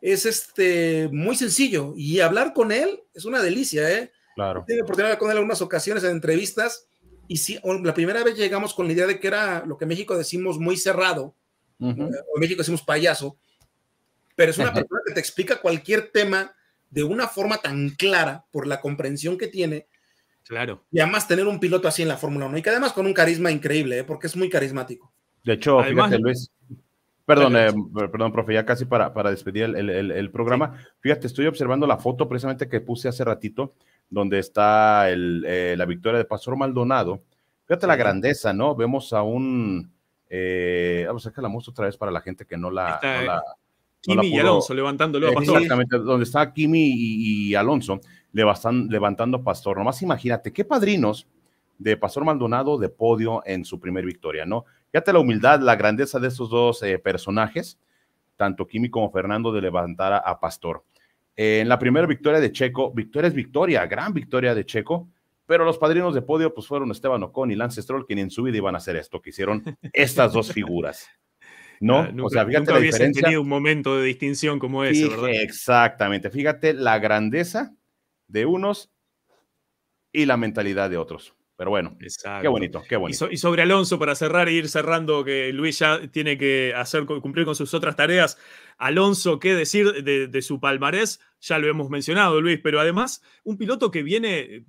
es este muy sencillo y hablar con él es una delicia, ¿eh? Claro. Tiene oportunidad de hablar con él en algunas ocasiones en entrevistas y sí, la primera vez llegamos con la idea de que era lo que México decimos muy cerrado, eh, o en México decimos payaso, pero es una persona que te explica cualquier tema de una forma tan clara por la comprensión que tiene Claro. Y además tener un piloto así en la Fórmula 1 y que además con un carisma increíble, ¿eh? porque es muy carismático. De hecho, fíjate, Luis. Perdón, eh, perdón, profe, ya casi para, para despedir el, programa. Fíjate, estoy observando la foto precisamente que puse hace ratito, donde está eh, la victoria de Pastor Maldonado. Fíjate la grandeza, ¿no? Vemos a un. vamos a sacar la muestra otra vez para la gente que no la. Kimi y Alonso levantándolo Exactamente, donde está Kimi y Alonso levantando Pastor. Nomás imagínate, qué padrinos de Pastor Maldonado de podio en su primer victoria, ¿no? Fíjate la humildad, la grandeza de estos dos eh, personajes, tanto Kimi como Fernando, de levantar a, Pastor. Eh, en la primera victoria de Checo, victoria es victoria, gran victoria de Checo, pero los padrinos de podio pues fueron Esteban Ocon y Lance Stroll, quienes en su vida iban a hacer esto, que hicieron estas dos figuras. ¿no? Ah, o sea, fíjate la diferencia. tenido un momento de distinción como ese, ¿verdad? Exactamente. Fíjate la grandeza de unos y la mentalidad de otros. Pero bueno, qué bonito, qué bonito. Y, sobre Alonso, para cerrar e ir cerrando, que Luis ya tiene que hacer, cumplir con sus otras tareas. Alonso, ¿qué decir de, su palmarés? Ya lo hemos mencionado, Luis, pero además, un piloto que viene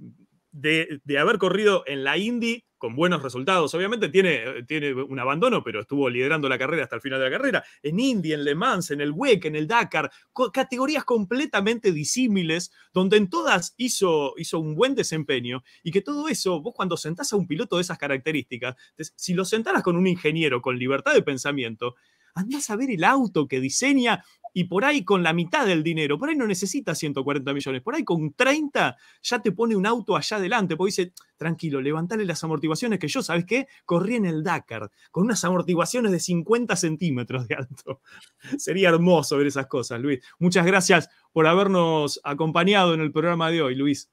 de, de haber corrido en la Indy, con buenos resultados. Obviamente tiene, tiene un abandono, pero estuvo liderando la carrera hasta el final de la carrera. En India, en Le Mans, en el WEC, en el Dakar, categorías completamente disímiles, donde en todas hizo, hizo un buen desempeño y que todo eso, vos cuando sentás a un piloto de esas características, si lo sentaras con un ingeniero con libertad de pensamiento, andás a ver el auto que diseña y por ahí con la mitad del dinero, por ahí no necesita 140 millones, por ahí con 30 ya te pone un auto allá adelante, porque dice, tranquilo, levantale las amortiguaciones que yo, ¿sabes qué? Corrí en el Dakar con unas amortiguaciones de 50 centímetros de alto. Sería hermoso ver esas cosas, Luis. Muchas gracias por habernos acompañado en el programa de hoy, Luis.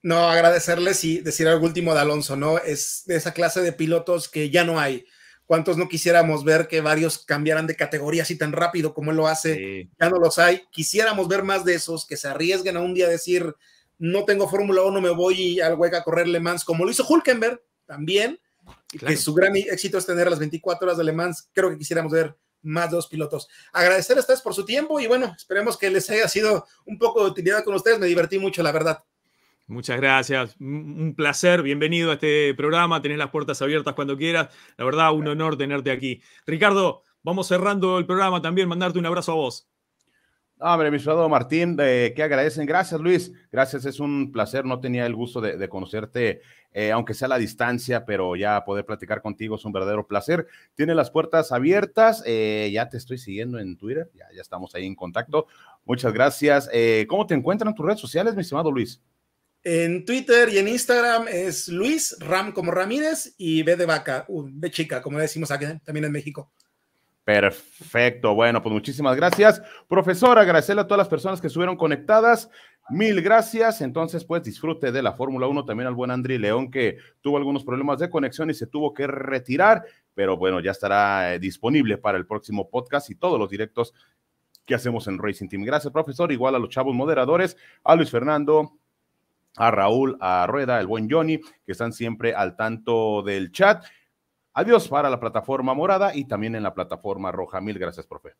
No, agradecerles y decir algo último de Alonso, ¿no? Es de esa clase de pilotos que ya no hay ¿Cuántos no quisiéramos ver que varios cambiaran de categoría así tan rápido como él lo hace? Ya no los hay. Quisiéramos ver más de esos que se arriesguen a un día a decir, no tengo Fórmula 1, me voy al hueca a correr Le Mans, como lo hizo Hulkenberg también. Que su gran éxito es tener las 24 horas de Le Mans. Creo que quisiéramos ver más dos pilotos. Agradecer a ustedes por su tiempo y bueno, esperemos que les haya sido un poco de utilidad con ustedes. Me divertí mucho, la verdad. Muchas gracias, un placer, bienvenido a este programa, tenés las puertas abiertas cuando quieras, la verdad un honor tenerte aquí. Ricardo, vamos cerrando el programa también, mandarte un abrazo a vos. Hombre, mi estimado Martín, eh, que agradecen. Gracias, Luis. Gracias, es un placer. No tenía el gusto de, conocerte, eh, aunque sea a la distancia, pero ya poder platicar contigo es un verdadero placer. Tiene las puertas abiertas. Eh, ya te estoy siguiendo en Twitter, ya, estamos ahí en contacto. Muchas gracias. ¿Cómo te encuentran tus redes sociales, mi estimado Luis? En Twitter y en Instagram es Luis Ram como Ramírez y B de vaca, B chica, como decimos aquí también en México. Perfecto, bueno, pues muchísimas gracias. Profesor, agradecerle a todas las personas que estuvieron conectadas. Mil gracias. Entonces, pues disfrute de la Fórmula 1. También al buen Andri León, que tuvo algunos problemas de conexión y se tuvo que retirar, pero bueno, ya estará eh, disponible para el próximo podcast y todos los directos que hacemos en Racing Team. Gracias, profesor. Igual a los chavos moderadores, a Luis Fernando, a Raúl, a Rueda, el buen Johnny, que están siempre al tanto del chat. Adiós para la plataforma morada y también en la plataforma roja. Mil gracias, profe.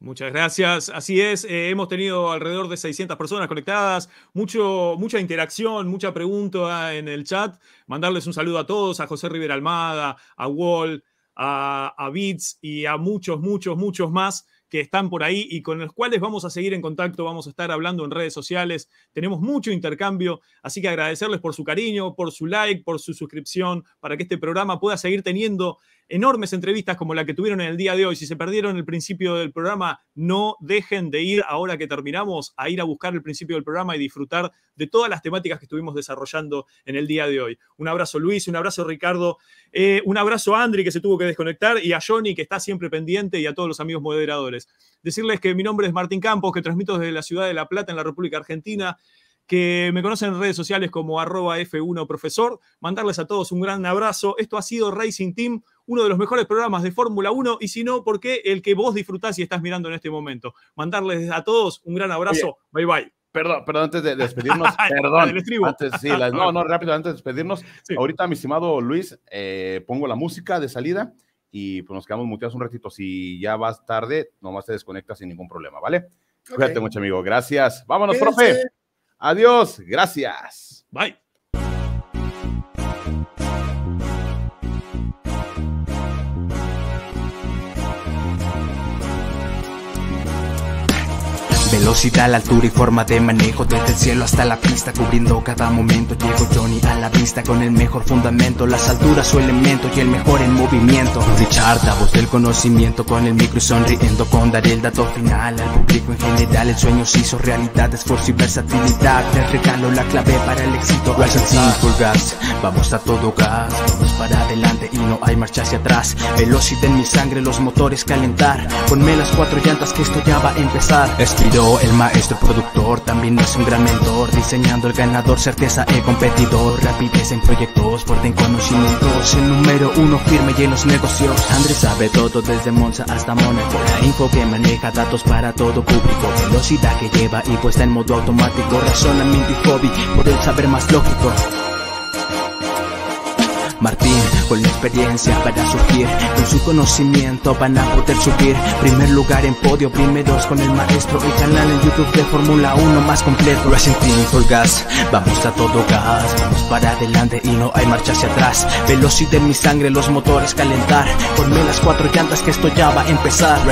Muchas gracias. Así es, eh, hemos tenido alrededor de 600 personas conectadas, mucho, mucha interacción, mucha pregunta en el chat. Mandarles un saludo a todos, a José Rivera Almada, a Wall, a, a Bits y a muchos, muchos, muchos más que están por ahí y con los cuales vamos a seguir en contacto, vamos a estar hablando en redes sociales, tenemos mucho intercambio, así que agradecerles por su cariño, por su like, por su suscripción, para que este programa pueda seguir teniendo enormes entrevistas como la que tuvieron en el día de hoy. Si se perdieron el principio del programa, no dejen de ir ahora que terminamos a ir a buscar el principio del programa y disfrutar de todas las temáticas que estuvimos desarrollando en el día de hoy. Un abrazo Luis, un abrazo Ricardo, eh, un abrazo a Andri que se tuvo que desconectar y a Johnny que está siempre pendiente y a todos los amigos moderadores. Decirles que mi nombre es Martín Campos, que transmito desde la ciudad de La Plata en la República Argentina que me conocen en redes sociales como arroba F1 Profesor. Mandarles a todos un gran abrazo. Esto ha sido Racing Team, uno de los mejores programas de Fórmula 1 y si no, ¿por qué el que vos disfrutás y estás mirando en este momento? Mandarles a todos un gran abrazo. Bye bye. Perdón, perdón, antes de despedirnos, perdón. no, no, rápido, antes de despedirnos. Ahorita, mi estimado Luis, eh, pongo la música de salida y pues nos quedamos muteados un ratito. Si ya vas tarde, nomás te desconectas sin ningún problema, ¿vale? Cuídate mucho, amigo. Gracias. Vámonos, profe. Adiós, gracias. Bye. Velocidad, la altura y forma de manejo Desde el cielo hasta la pista cubriendo cada momento Llego Johnny a la vista con el mejor fundamento Las alturas su elemento y el mejor en movimiento Richard voz del conocimiento con el micro y sonriendo Con dar el dato final al público en general El sueño se hizo realidad, esfuerzo y versatilidad Te regalo la clave para el éxito Rise and gas, vamos a todo gas Vamos para adelante y no hay marcha hacia atrás Velocidad en mi sangre, los motores calentar Ponme las cuatro llantas que esto ya va a empezar Espiró el maestro productor, también es un gran mentor Diseñando el ganador, certeza el competidor Rapidez en proyectos, fuerte en conocimientos El número uno firme y en los negocios Andrés sabe todo desde Monza hasta Mónaco La info que maneja datos para todo público Velocidad que lleva y puesta en modo automático Razonamiento y hobby poder saber más lógico Martín con la experiencia para surgir, con su conocimiento van a poder subir. Primer lugar en podio, primeros con el maestro, el canal en YouTube de Fórmula 1 más completo. Racing Team for gas, vamos a todo gas, vamos para adelante y no hay marcha hacia atrás. Velocidad en mi sangre, los motores calentar, ponme las cuatro llantas que esto ya va a empezar.